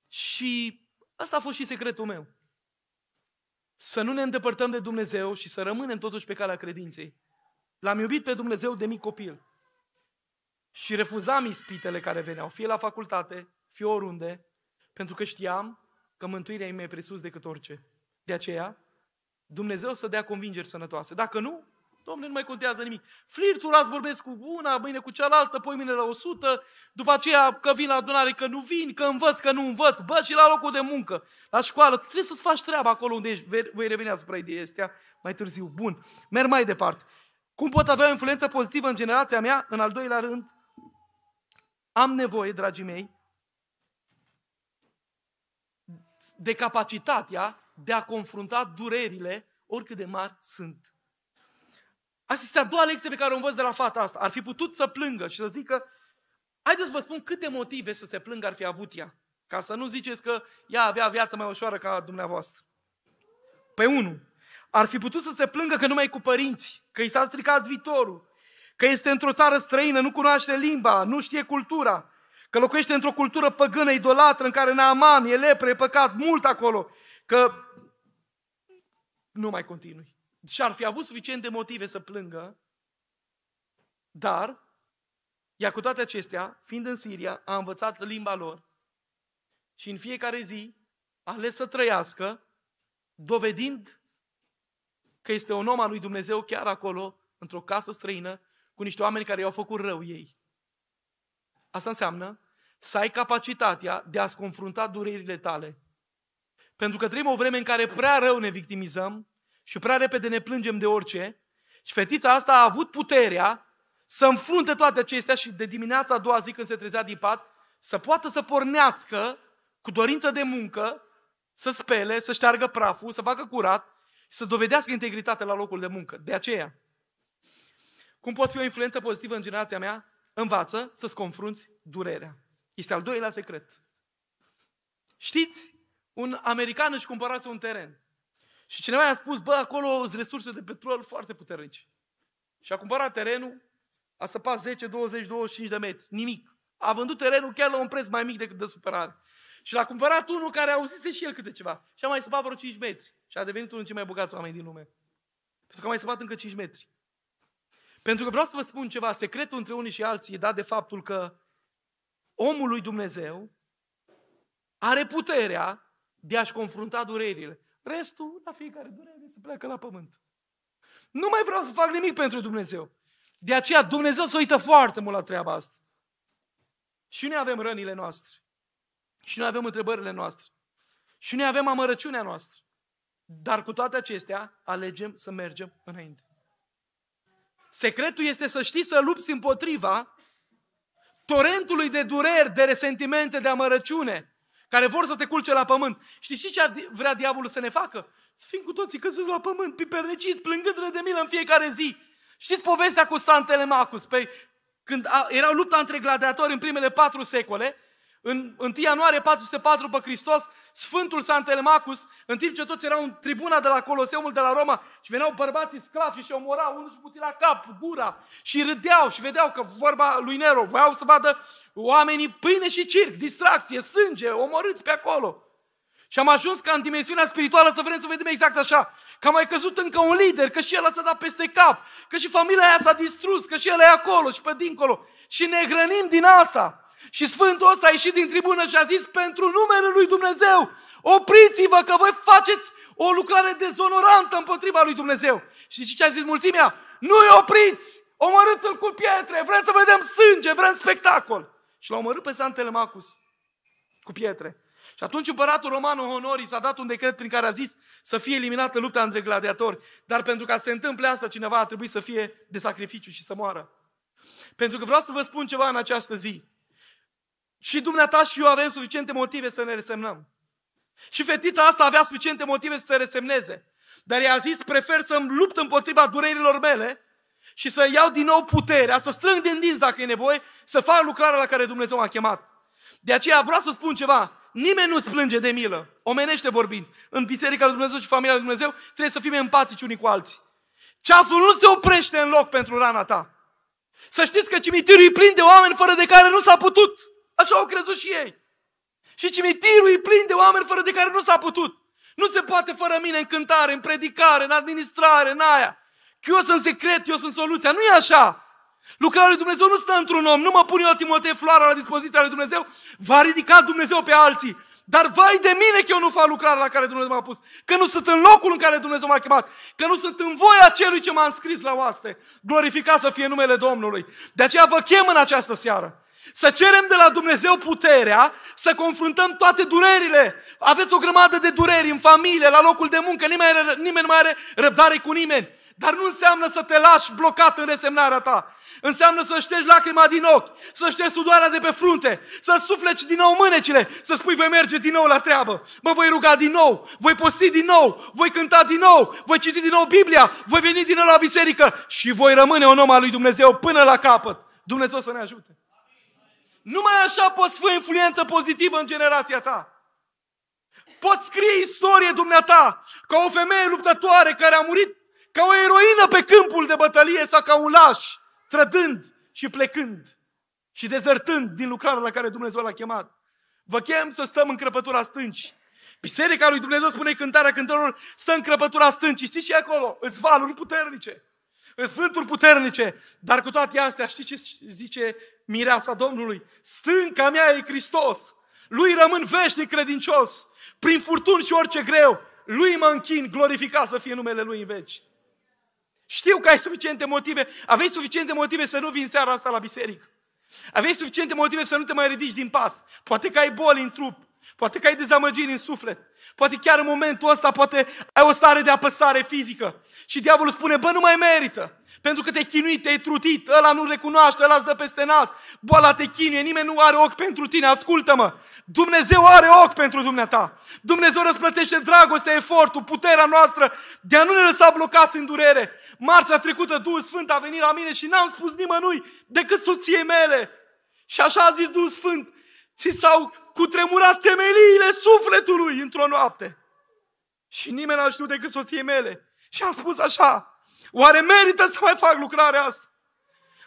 Și asta a fost și secretul meu. Să nu ne îndepărtăm de Dumnezeu și să rămânem totuși pe calea credinței. L-am iubit pe Dumnezeu de mic copil. Și refuzam ispitele care veneau, fie la facultate, fie oriunde, pentru că știam că mântuirea e mai presus decât orice. De aceea, Dumnezeu să dea convingeri sănătoase. Dacă nu, domnule, nu mai contează nimic. Flirtul azi vorbesc cu una, mâine cu cealaltă, poi mâine la 100, după aceea că vin la adunare, că nu vin, că învăț, că nu învăț, bă, și la locul de muncă, la școală, trebuie să-ți faci treaba acolo unde ești. Voi reveni asupra ideii astea mai târziu. Bun, merg mai departe. Cum pot avea o influență pozitivă în generația mea? În al doilea rând, am nevoie, dragii mei, de capacitatea de a confrunta durerile, oricât de mari sunt. Asta este a doua lecție pe care o învăț de la fata asta. Ar fi putut să plângă și să zică, haideți să vă spun câte motive să se plângă ar fi avut ea. Ca să nu ziceți că ea avea viața mai ușoară ca dumneavoastră. Pe unu, ar fi putut să se plângă că nu mai e cu părinți, că i s-a stricat viitorul, că este într-o țară străină, nu cunoaște limba, nu știe cultura, că locuiește într-o cultură păgână, idolatră, în care Naaman e lepre, e păcat mult acolo, că nu mai continui. Și ar fi avut suficient de motive să plângă, dar ea cu toate acestea, fiind în Siria, a învățat limba lor și în fiecare zi a ales să trăiască, dovedind că este un om al lui Dumnezeu chiar acolo, într-o casă străină, cu niște oameni care i-au făcut rău ei. Asta înseamnă să ai capacitatea de a-ți confrunta durerile tale pentru că trăim o vreme în care prea rău ne victimizăm și prea repede ne plângem de orice. Și fetița asta a avut puterea să înfrunte toate acestea și de dimineața a doua zi când se trezea din pat, să poată să pornească cu dorință de muncă, să spele, să șteargă praful, să facă curat și să dovedească integritate la locul de muncă. De aceea, cum pot fi o influență pozitivă în generația mea? Învață să-ți confrunți durerea. Este al doilea secret. Știți un american își cumpărase un teren. Și cineva i-a spus, bă, acolo sunt resurse de petrol foarte puternice. Și a cumpărat terenul, a săpat 10, 20, 25 de metri, nimic. A vândut terenul chiar la un preț mai mic decât de superare. Și l-a cumpărat unul care auzise și el câte ceva. Și a mai săpat vreo 5 metri. Și a devenit unul dintre cei mai bogați oameni din lume. Pentru că a mai săpat încă 5 metri. Pentru că vreau să vă spun ceva, secretul între unii și alții e dat de faptul că omul lui Dumnezeu are puterea de a-și confrunta durerile. Restul, la fiecare durere, se pleacă la pământ. Nu mai vreau să fac nimic pentru Dumnezeu. De aceea Dumnezeu se uită foarte mult la treaba asta. Și noi avem rănile noastre. Și noi avem întrebările noastre. Și noi avem amărăciunea noastră. Dar cu toate acestea, alegem să mergem înainte. Secretul este să știi să lupți împotriva torentului de dureri, de resentimente, de amărăciune, care vor să te culce la pământ. Știi și ce vrea diavolul să ne facă? Să fim cu toții căzuți la pământ, piperneciți, plângându-ne de milă în fiecare zi. Știți povestea cu Santele Macus? Păi, când a, era lupta între gladiatori în primele patru secole, în 1 ianuarie 404 pe Hristos, Sfântul Santelemacus, în timp ce toți erau în tribuna de la Coloseumul de la Roma și veneau bărbații sclavi și se omorau, unul și la cap, gura și râdeau și vedeau că vorba lui Nero, voiau să vadă oamenii pâine și circ, distracție, sânge, omorâți pe acolo. Și am ajuns ca în dimensiunea spirituală să vrem să vedem exact așa. Că a mai căzut încă un lider, că și el s-a dat peste cap, că și familia aia s-a distrus, că și el e acolo și pe dincolo. Și ne hrănim din asta. Și Sfântul ăsta a ieșit din tribună și a zis, pentru numele lui Dumnezeu, opriți-vă că voi faceți o lucrare dezonorantă împotriva lui Dumnezeu. Și ce a zis mulțimea? Nu-i opriți! Omorâți-l cu pietre! Vrem să vedem sânge, vrem spectacol! Și l-a omorât pe San Telemacus cu pietre. Și atunci împăratul romanul Honorii s-a dat un decret prin care a zis să fie eliminată lupta între gladiatori. Dar pentru ca să se întâmple asta, cineva a trebuit să fie de sacrificiu și să moară. Pentru că vreau să vă spun ceva în această zi. Și dumneata și eu avem suficiente motive să ne resemnăm. Și fetița asta avea suficiente motive să se resemneze. Dar i-a zis, prefer să-mi lupt împotriva durerilor mele și să iau din nou puterea, să strâng din dinți dacă e nevoie, să fac lucrarea la care Dumnezeu m-a chemat. De aceea vreau să spun ceva. Nimeni nu-ți plânge de milă, omenește vorbind. În biserica lui Dumnezeu și familia lui Dumnezeu trebuie să fim empatici unii cu alții. Ceasul nu se oprește în loc pentru rana ta. Să știți că cimitirul e plin de oameni fără de care nu s-a putut. Așa au crezut și ei. Și cimitirul e plin de oameni fără de care nu s-a putut. Nu se poate fără mine în cântare, în predicare, în administrare, în aia. Că eu sunt secret, eu sunt soluția. Nu e așa. Lucrarea lui Dumnezeu nu stă într-un om. Nu mă pun eu, Timotei, floarea la dispoziția lui Dumnezeu. Va ridica Dumnezeu pe alții. Dar vai de mine că eu nu fac lucrarea la care Dumnezeu m-a pus. Că nu sunt în locul în care Dumnezeu m-a chemat. Că nu sunt în voia celui ce m-a înscris la oaste. Glorificat să fie numele Domnului. De aceea vă chem în această seară. Să cerem de la Dumnezeu puterea să confruntăm toate durerile. Aveți o grămadă de dureri în familie, la locul de muncă, nimeni, are, nimeni nu mai are răbdare cu nimeni. Dar nu înseamnă să te lași blocat în resemnarea ta. Înseamnă să ștergi lacrima din ochi, să ștergi sudoarea de pe frunte, să sufleci din nou mânecile, să spui voi merge din nou la treabă, mă voi ruga din nou, voi posti din nou, voi cânta din nou, voi citi din nou Biblia, voi veni din nou la biserică și voi rămâne un om al lui Dumnezeu până la capăt. Dumnezeu să ne ajute! Numai așa poți fi o influență pozitivă în generația ta. Poți scrie istorie dumneata ca o femeie luptătoare care a murit ca o eroină pe câmpul de bătălie sau ca un laș, trădând și plecând și dezertând din lucrarea la care Dumnezeu l-a chemat. Vă chem să stăm în crăpătura stânci. Biserica lui Dumnezeu spune cântarea cântărilor, stă în crăpătura stânci. Știți ce e acolo? Îți valuri puternice. Îți vânturi puternice. Dar cu toate astea, știți ce zice mireasa Domnului. Stânca mea e Hristos. Lui rămân veșnic credincios. Prin furtuni și orice greu, lui mă închin, glorificat să fie numele lui în veci. Știu că ai suficiente motive, aveți suficiente motive să nu vin seara asta la biserică. Aveți suficiente motive să nu te mai ridici din pat. Poate că ai boli în trup. Poate că ai dezamăgiri în suflet. Poate chiar în momentul ăsta poate ai o stare de apăsare fizică. Și diavolul spune, bă, nu mai merită. Pentru că te-ai chinuit, te-ai trutit, ăla nu recunoaște, ăla îți dă peste nas. Boala te chinuie, nimeni nu are ochi pentru tine, ascultă-mă. Dumnezeu are ochi pentru dumneata. Dumnezeu răsplătește dragostea, efortul, puterea noastră de a nu ne lăsa blocați în durere. Marțea trecută Duhul Sfânt a venit la mine și n-am spus nimănui decât soției mele. Și așa a zis Duhul Sfânt, ți s-au cutremurat temeliile sufletului într-o noapte. Și nimeni n-a știut decât soției mele. Și am spus așa, oare merită să mai fac lucrarea asta?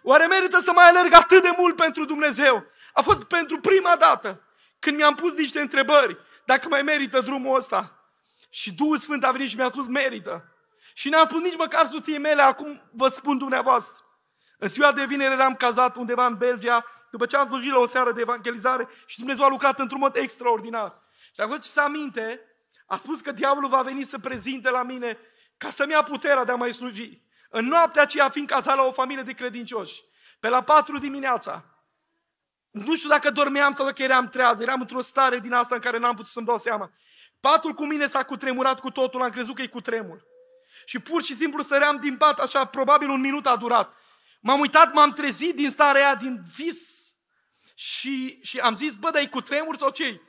Oare merită să mai alerg atât de mult pentru Dumnezeu? A fost pentru prima dată când mi-am pus niște întrebări dacă mai merită drumul ăsta. Și Duhul Sfânt a venit și mi-a spus merită. Și n-am spus nici măcar soției mele, acum vă spun dumneavoastră. În ziua de vineri eram cazat undeva în Belgia, după ce am slujit la o seară de evangelizare și Dumnezeu a lucrat într-un mod extraordinar. Și a văzut ce aminte, a spus că diavolul va veni să prezinte la mine ca să-mi ia puterea de a mai sluji. În noaptea aceea, fiind cazat la o familie de credincioși, pe la patru dimineața, nu știu dacă dormeam sau dacă eram treaz, eram într-o stare din asta în care n-am putut să-mi dau seama. Patul cu mine s-a cutremurat cu totul, am crezut că e cu tremur. Și pur și simplu săream din pat, așa, probabil un minut a durat. M-am uitat, m-am trezit din starea aia, din vis și, și am zis, bă, dar cu tremur sau ce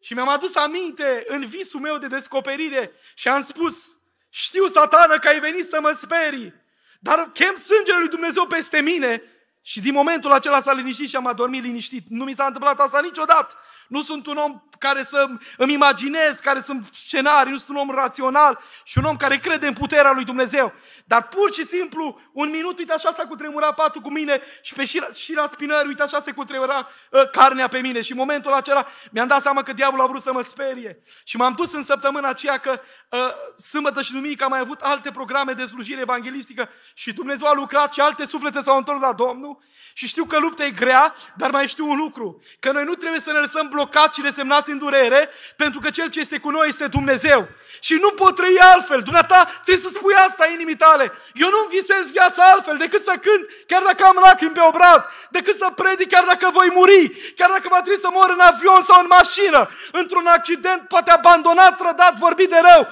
Și mi-am adus aminte în visul meu de descoperire și am spus, știu, satană, că ai venit să mă sperii, dar chem sângele lui Dumnezeu peste mine și din momentul acela s-a liniștit și am adormit liniștit. Nu mi s-a întâmplat asta niciodată nu sunt un om care să îmi imaginez, care sunt scenarii, nu sunt un om rațional și un om care crede în puterea lui Dumnezeu. Dar pur și simplu, un minut, uite așa s-a cutremurat patul cu mine și pe șira, șira spinării, uite așa se cutremura uh, carnea pe mine. Și în momentul acela mi-am dat seama că diavolul a vrut să mă sperie. Și m-am dus în săptămâna aceea că uh, sâmbătă și duminică am mai avut alte programe de slujire evanghelistică și Dumnezeu a lucrat și alte suflete s-au întors la Domnul. Și știu că lupta e grea, dar mai știu un lucru, că noi nu trebuie să ne lăsăm blocați și resemnați în durere, pentru că Cel ce este cu noi este Dumnezeu. Și nu pot trăi altfel. Dumneata trebuie să spui asta inimii tale. Eu nu-mi visez viața altfel decât să cânt, chiar dacă am lacrimi pe obraz, decât să predic chiar dacă voi muri, chiar dacă va trebui să mor în avion sau în mașină, într-un accident, poate abandonat, trădat, vorbit de rău.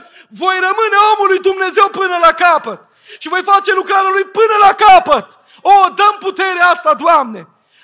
Voi rămâne omului Dumnezeu până la capăt. Și voi face lucrarea Lui până la capăt. O, dăm putere asta, Doamne!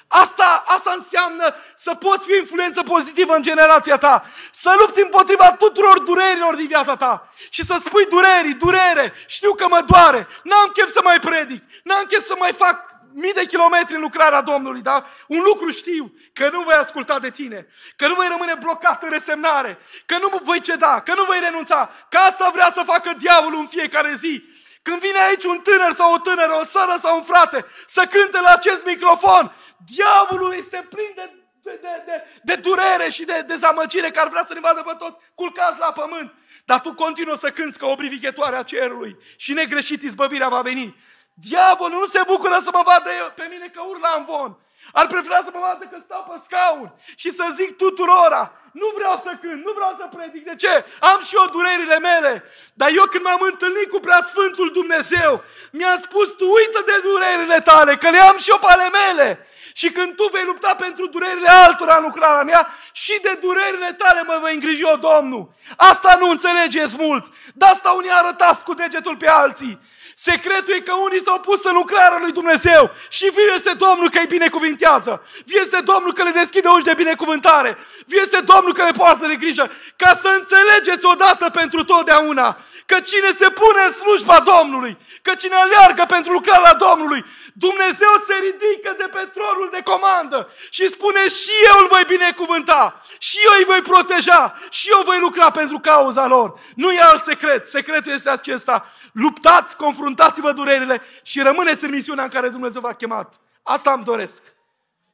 Asta, asta înseamnă să poți fi influență pozitivă în generația ta. Să lupți împotriva tuturor durerilor din viața ta. Și să spui durerii, durere, știu că mă doare, n-am chef să mai predic, n-am chef să mai fac mii de kilometri în lucrarea Domnului, da? Un lucru știu, că nu voi asculta de tine, că nu voi rămâne blocat în resemnare, că nu voi ceda, că nu voi renunța, că asta vrea să facă diavolul în fiecare zi. Când vine aici un tânăr sau o tânără, o sără sau un frate, să cânte la acest microfon, diavolul este plin de, de, de, de, de durere și de dezamăgire care vrea să ne vadă pe toți culcați la pământ. Dar tu continuă să cânți ca o privighetoare a cerului și negreșit izbăvirea va veni. Diavolul nu se bucură să mă vadă pe mine că urla în von. Ar prefera să mă vadă că stau pe scaun și să zic tuturora, nu vreau să cânt, nu vreau să predic. De ce? Am și eu durerile mele. Dar eu când m-am întâlnit cu Sfântul Dumnezeu, mi-a spus, tu uită de durerile tale, că le am și eu pe ale mele. Și când tu vei lupta pentru durerile altora în lucrarea mea, și de durerile tale mă vei îngriji eu, Domnul. Asta nu înțelegeți mulți. De asta unii arătați cu degetul pe alții. Secretul e că unii s-au pus în lucrarea lui Dumnezeu și vie este Domnul că îi binecuvintează. Vie este Domnul că le deschide uși de binecuvântare. Vie este Domnul că le poartă de grijă. Ca să înțelegeți odată pentru totdeauna că cine se pune în slujba Domnului, că cine aleargă pentru lucrarea Domnului, Dumnezeu se ridică de pe tronul de comandă și spune și eu îl voi binecuvânta, și eu îi voi proteja, și eu voi lucra pentru cauza lor. Nu e alt secret, secretul este acesta. Luptați, confruntați-vă durerile și rămâneți în misiunea în care Dumnezeu v-a chemat. Asta îmi doresc.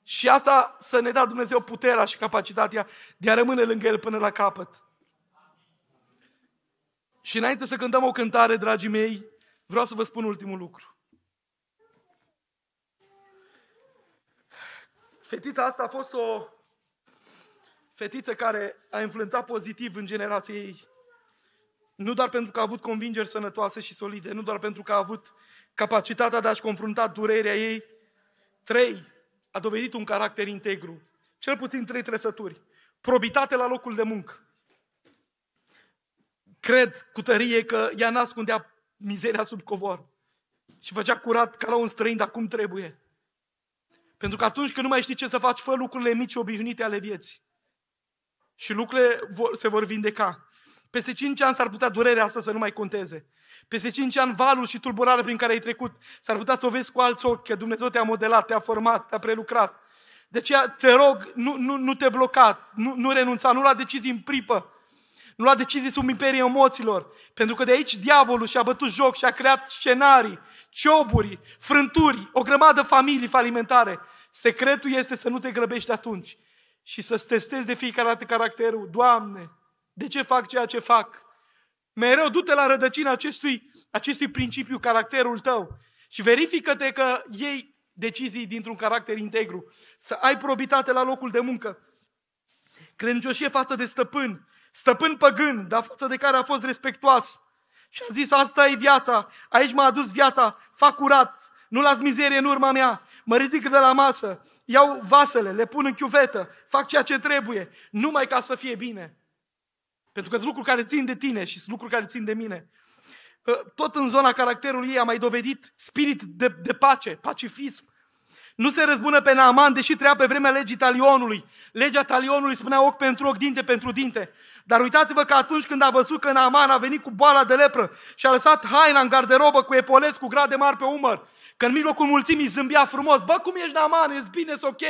Și asta să ne da Dumnezeu puterea și capacitatea de a rămâne lângă El până la capăt. Și înainte să cântăm o cântare, dragii mei, vreau să vă spun ultimul lucru. Fetița asta a fost o fetiță care a influențat pozitiv în generația ei. Nu doar pentru că a avut convingeri sănătoase și solide, nu doar pentru că a avut capacitatea de a-și confrunta durerea ei. Trei, a dovedit un caracter integru. Cel puțin trei trăsături. Probitate la locul de muncă. Cred cu tărie că ea n-ascundea mizeria sub covor și făcea curat ca la un străin, dar cum trebuie. Pentru că atunci când nu mai știi ce să faci, fă lucrurile mici obișnuite ale vieții. Și lucrurile vor, se vor vindeca. Peste 5 ani s-ar putea durerea asta să nu mai conteze. Peste 5 ani valul și tulburarea prin care ai trecut s-ar putea să o vezi cu alți ochi, că Dumnezeu te-a modelat, te-a format, te-a prelucrat. De aceea te rog, nu, nu, nu te bloca, nu, nu renunța, nu la decizii în pripă, nu lua decizii sub imperiul emoțiilor. Pentru că de aici diavolul și-a bătut joc și a creat scenarii, cioburi, frânturi, o grămadă familii falimentare. Secretul este să nu te grăbești atunci și să-ți testezi de fiecare dată caracterul. Doamne, de ce fac ceea ce fac? Mereu du-te la rădăcina acestui, acestui principiu, caracterul tău și verifică-te că ei decizii dintr-un caracter integru, să ai probitate la locul de muncă, credincioșie față de stăpân, stăpân păgân, dar față de care a fost respectuos. Și a zis, asta e viața, aici m-a adus viața, fac curat, nu las mizerie în urma mea, mă ridic de la masă, iau vasele, le pun în chiuvetă, fac ceea ce trebuie, numai ca să fie bine. Pentru că sunt lucruri care țin de tine și sunt lucruri care țin de mine. Ă, tot în zona caracterului ei a mai dovedit spirit de, de pace, pacifism. Nu se răzbună pe Naaman, deși treia pe vremea legii talionului. Legea talionului spunea ochi pentru ochi, dinte pentru dinte. Dar uitați-vă că atunci când a văzut că Naaman a venit cu boala de lepră și a lăsat haina în garderobă cu epoles cu grade mari pe umăr, că în mijlocul mulțimii zâmbea frumos, bă, cum ești Naaman, ești bine, ești ok.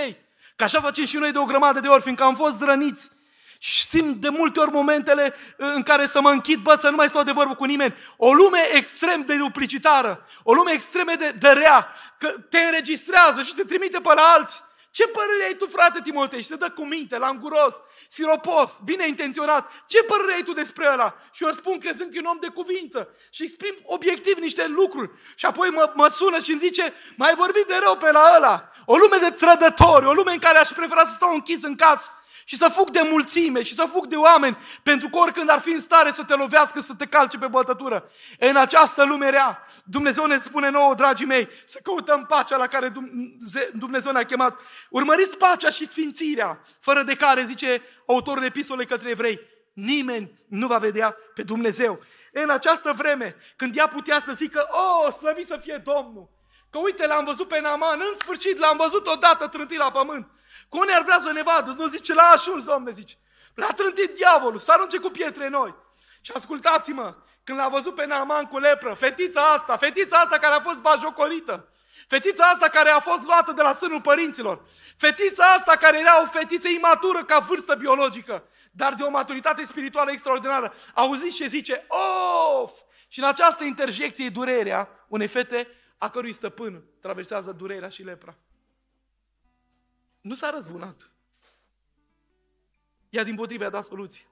Că așa facem și noi de o grămadă de ori, fiindcă am fost răniți. Și simt de multe ori momentele uh, în care să mă închid, bă, să nu mai stau de vorbă cu nimeni. O lume extrem de duplicitară, o lume extrem de, de rea, că te înregistrează și te trimite pe la alții. Ce părere ai tu, frate Timotei? Și se dă cu minte, languros, siropos, bine intenționat. Ce părere ai tu despre ăla? Și eu spun crezând că e un om de cuvință și exprim obiectiv niște lucruri. Și apoi mă, mă sună și îmi zice, mai vorbit de rău pe la ăla. O lume de trădători, o lume în care aș prefera să stau închis în casă și să fug de mulțime și să fug de oameni, pentru că oricând ar fi în stare să te lovească, să te calce pe bătătură. În această lume rea, Dumnezeu ne spune nouă, dragii mei, să căutăm pacea la care Dumnezeu ne-a chemat. Urmăriți pacea și sfințirea, fără de care, zice autorul epistolei către evrei, nimeni nu va vedea pe Dumnezeu. În această vreme, când ea putea să zică, o, oh, slăvit să fie Domnul, că uite, l-am văzut pe Naman, în sfârșit l-am văzut odată trântit la pământ, cum unii ar vrea să ne vadă, nu zice, la a ajuns, Doamne, zice. L-a trântit diavolul, să arunce cu pietre noi. Și ascultați-mă, când l-a văzut pe Naaman cu lepră, fetița asta, fetița asta care a fost bajocorită, fetița asta care a fost luată de la sânul părinților, fetița asta care era o fetiță imatură ca vârstă biologică, dar de o maturitate spirituală extraordinară, auziți ce zice, of! Și în această interjecție e durerea unei fete a cărui stăpân traversează durerea și lepra nu s-a răzbunat. Ea din potrivă a dat soluție.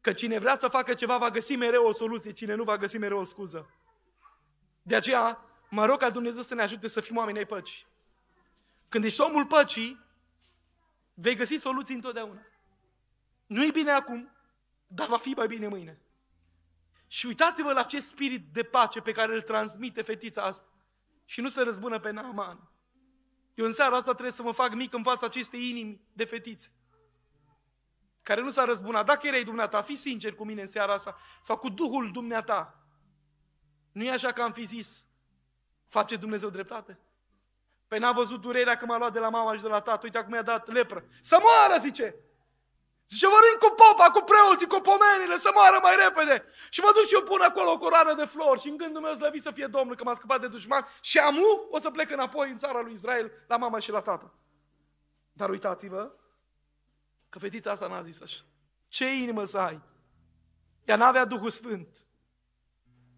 Că cine vrea să facă ceva va găsi mereu o soluție, cine nu va găsi mereu o scuză. De aceea, mă rog ca Dumnezeu să ne ajute să fim oameni ai păcii. Când ești omul păcii, vei găsi soluții întotdeauna. Nu e bine acum, dar va fi mai bine mâine. Și uitați-vă la acest spirit de pace pe care îl transmite fetița asta și nu se răzbună pe Naaman. Eu în seara asta trebuie să mă fac mic în fața acestei inimi de fetițe care nu s-a răzbunat. Dacă erai dumneata, fi sincer cu mine în seara asta sau cu Duhul dumneata. Nu e așa că am fi zis, face Dumnezeu dreptate? Păi n-a văzut durerea că m-a luat de la mama și de la tată, uite acum mi a dat lepră. Să moară, zice! Zice, mănânc cu popa, cu preoții, cu pomenile, să moară mai repede. Și mă duc și eu pun acolo o coroană de flori și în gândul meu slăvit să fie Domnul că m-a scăpat de dușman și amu o să plec înapoi în țara lui Israel, la mama și la tată. Dar uitați-vă că fetița asta n-a zis așa. Ce inimă să ai? Ea n-avea Duhul Sfânt.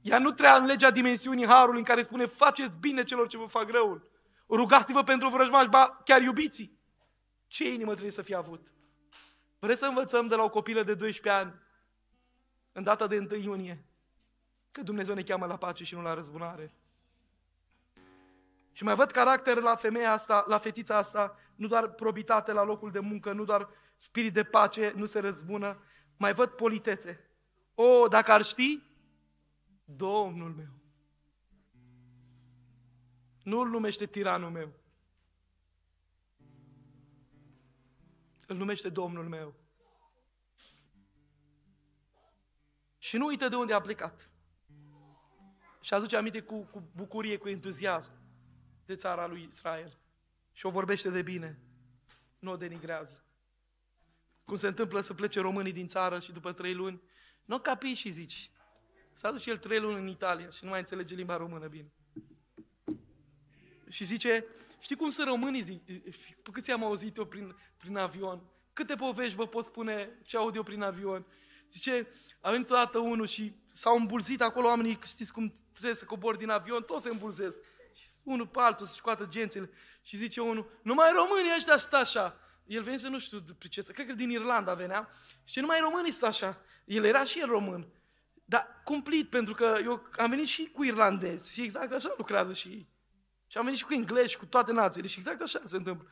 Ea nu trea în legea dimensiunii Harului în care spune faceți bine celor ce vă fac răul. Rugați-vă pentru vrăjmași, ba chiar iubiții. Ce inimă trebuie să fie avut? Vreți să învățăm de la o copilă de 12 ani, în data de 1 iunie, că Dumnezeu ne cheamă la pace și nu la răzbunare. Și mai văd caracter la femeia asta, la fetița asta, nu doar probitate la locul de muncă, nu doar spirit de pace, nu se răzbună, mai văd politețe. O, oh, dacă ar ști, Domnul meu. Nu-l numește tiranul meu. Îl numește Domnul meu. Și nu uită de unde a plecat. Și aduce aminte cu, cu bucurie, cu entuziasm de țara lui Israel. Și o vorbește de bine. Nu o denigrează. Cum se întâmplă să plece românii din țară și după trei luni, nu capi și zici. S-a dus și el trei luni în Italia și nu mai înțelege limba română bine. Și zice, Știi cum să românii zic? Pe câți am auzit eu prin, prin avion? Câte povești vă pot spune ce aud eu prin avion? Zice, a venit odată unul și s-au îmbulzit acolo oamenii, știți cum trebuie să cobor din avion, toți se îmbulzesc. Și unul pe altul să-și scoată gențele și zice unul, numai românii ăștia stă așa. El venise, nu știu, de cred că din Irlanda venea. Și numai românii stă așa. El era și el român. Dar cumplit, pentru că eu am venit și cu irlandezi și exact așa lucrează și ei. Și am venit și cu englezi, cu toate națiile și exact așa se întâmplă.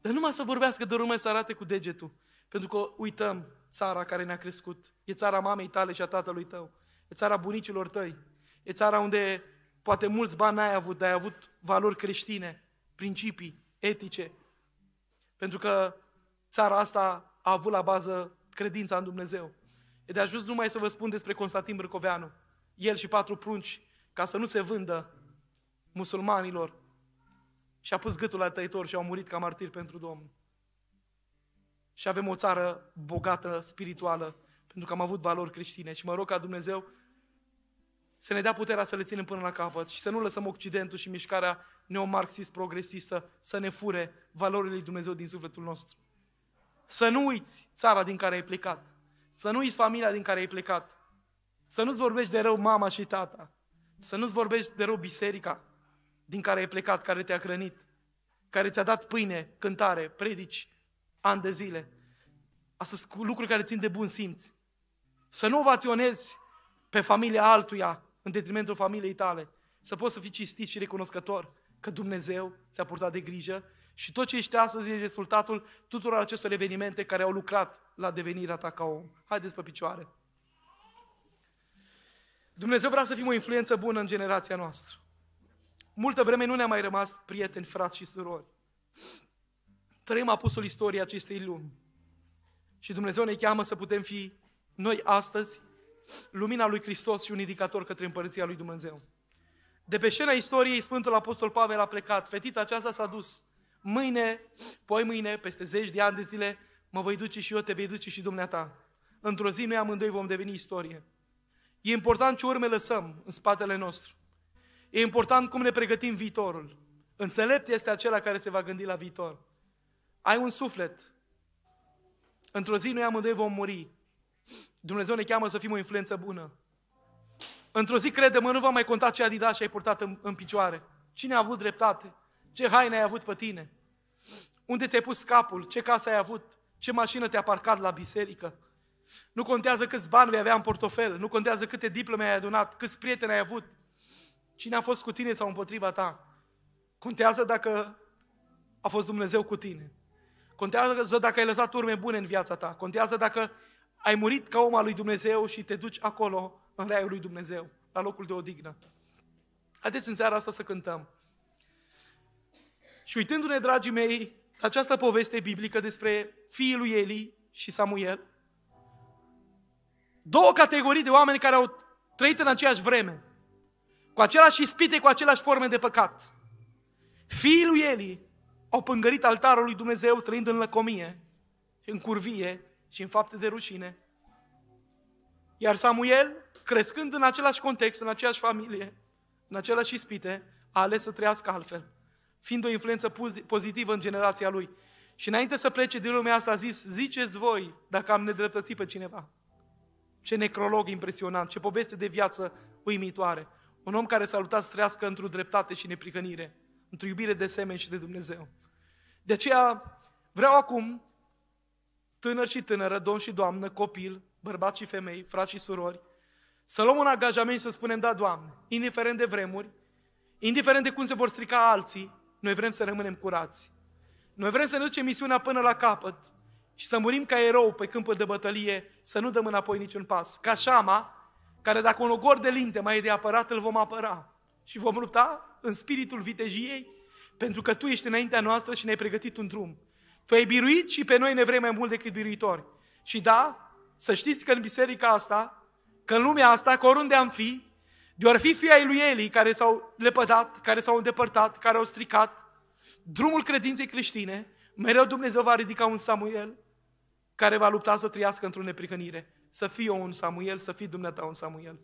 Dar numai să vorbească de urmă să arate cu degetul. Pentru că uităm țara care ne-a crescut. E țara mamei tale și a tatălui tău. E țara bunicilor tăi. E țara unde poate mulți bani n-ai avut, dar ai avut valori creștine, principii, etice. Pentru că țara asta a avut la bază credința în Dumnezeu. E de ajuns numai să vă spun despre Constantin Brăcoveanu. El și patru prunci, ca să nu se vândă, musulmanilor și a pus gâtul la tăitor și au murit ca martiri pentru Domnul. Și avem o țară bogată spirituală pentru că am avut valori creștine și mă rog ca Dumnezeu să ne dea puterea să le ținem până la capăt și să nu lăsăm Occidentul și mișcarea neomarxist progresistă să ne fure valorile lui Dumnezeu din sufletul nostru. Să nu uiți țara din care ai plecat. Să nu uiți familia din care ai plecat. Să nu-ți vorbești de rău mama și tata. Să nu-ți vorbești de rău biserica din care ai plecat, care te-a hrănit, care ți-a dat pâine, cântare, predici, ani de zile. Asta sunt lucruri care țin de bun simț. Să nu vaționezi pe familia altuia în detrimentul familiei tale. Să poți să fii cistit și recunoscător că Dumnezeu ți-a purtat de grijă și tot ce ești astăzi e rezultatul tuturor acestor evenimente care au lucrat la devenirea ta ca om. Haideți pe picioare! Dumnezeu vrea să fim o influență bună în generația noastră. Multă vreme nu ne-a mai rămas prieteni, frați și surori. Trăim apusul istoriei acestei lumi. Și Dumnezeu ne cheamă să putem fi noi astăzi lumina lui Hristos și un indicator către împărăția lui Dumnezeu. De pe scena istoriei, Sfântul Apostol Pavel a plecat. Fetița aceasta s-a dus. Mâine, poi mâine, peste zeci de ani de zile, mă voi duce și eu, te vei duce și dumneata. Într-o zi noi amândoi vom deveni istorie. E important ce urme lăsăm în spatele nostru. E important cum ne pregătim viitorul. Înțelept este acela care se va gândi la viitor. Ai un suflet. Într-o zi noi amândoi vom muri. Dumnezeu ne cheamă să fim o influență bună. Într-o zi, crede-mă, nu va mai conta ce Adidas ai purtat în, în picioare. Cine a avut dreptate? Ce haine ai avut pe tine? Unde ți-ai pus capul? Ce casă ai avut? Ce mașină te-a parcat la biserică? Nu contează câți bani vei avea în portofel, nu contează câte diplome ai adunat, câți prieteni ai avut, Cine a fost cu tine sau împotriva ta? Contează dacă a fost Dumnezeu cu tine. Contează dacă ai lăsat urme bune în viața ta. Contează dacă ai murit ca om al lui Dumnezeu și te duci acolo, în raiul lui Dumnezeu, la locul de odihnă. Haideți în seara asta să cântăm. Și uitându-ne, dragii mei, la această poveste biblică despre fiul lui Eli și Samuel, două categorii de oameni care au trăit în aceeași vreme cu același ispite, cu aceleași forme de păcat. Fiii lui Eli au pângărit altarul lui Dumnezeu trăind în lăcomie, în curvie și în fapte de rușine. Iar Samuel, crescând în același context, în aceeași familie, în același ispite, a ales să trăiască altfel, fiind o influență pozitivă în generația lui. Și înainte să plece din lumea asta a zis, ziceți voi dacă am nedreptățit pe cineva. Ce necrolog impresionant, ce poveste de viață uimitoare. Un om care s-a luptat să trăiască într-o dreptate și neprihănire, într-o iubire de semeni și de Dumnezeu. De aceea vreau acum, tânăr și tânără, domn și doamnă, copil, bărbați și femei, frați și surori, să luăm un angajament și să spunem, da, Doamne, indiferent de vremuri, indiferent de cum se vor strica alții, noi vrem să rămânem curați. Noi vrem să ne ducem misiunea până la capăt și să murim ca erou pe câmpul de bătălie, să nu dăm înapoi niciun pas. Ca Șama, care dacă un ogor de linte mai e de apărat, îl vom apăra. Și vom lupta în spiritul vitejiei, pentru că Tu ești înaintea noastră și ne-ai pregătit un drum. Tu ai biruit și pe noi ne vrei mai mult decât biruitori. Și da, să știți că în biserica asta, că în lumea asta, că oriunde am fi, de ar fi fii ai lui Eli care s-au lepădat, care s-au îndepărtat, care au stricat, drumul credinței creștine, mereu Dumnezeu va ridica un Samuel care va lupta să trăiască într-o neprihănire. Să fii eu un Samuel, să fii dumneata un Samuel.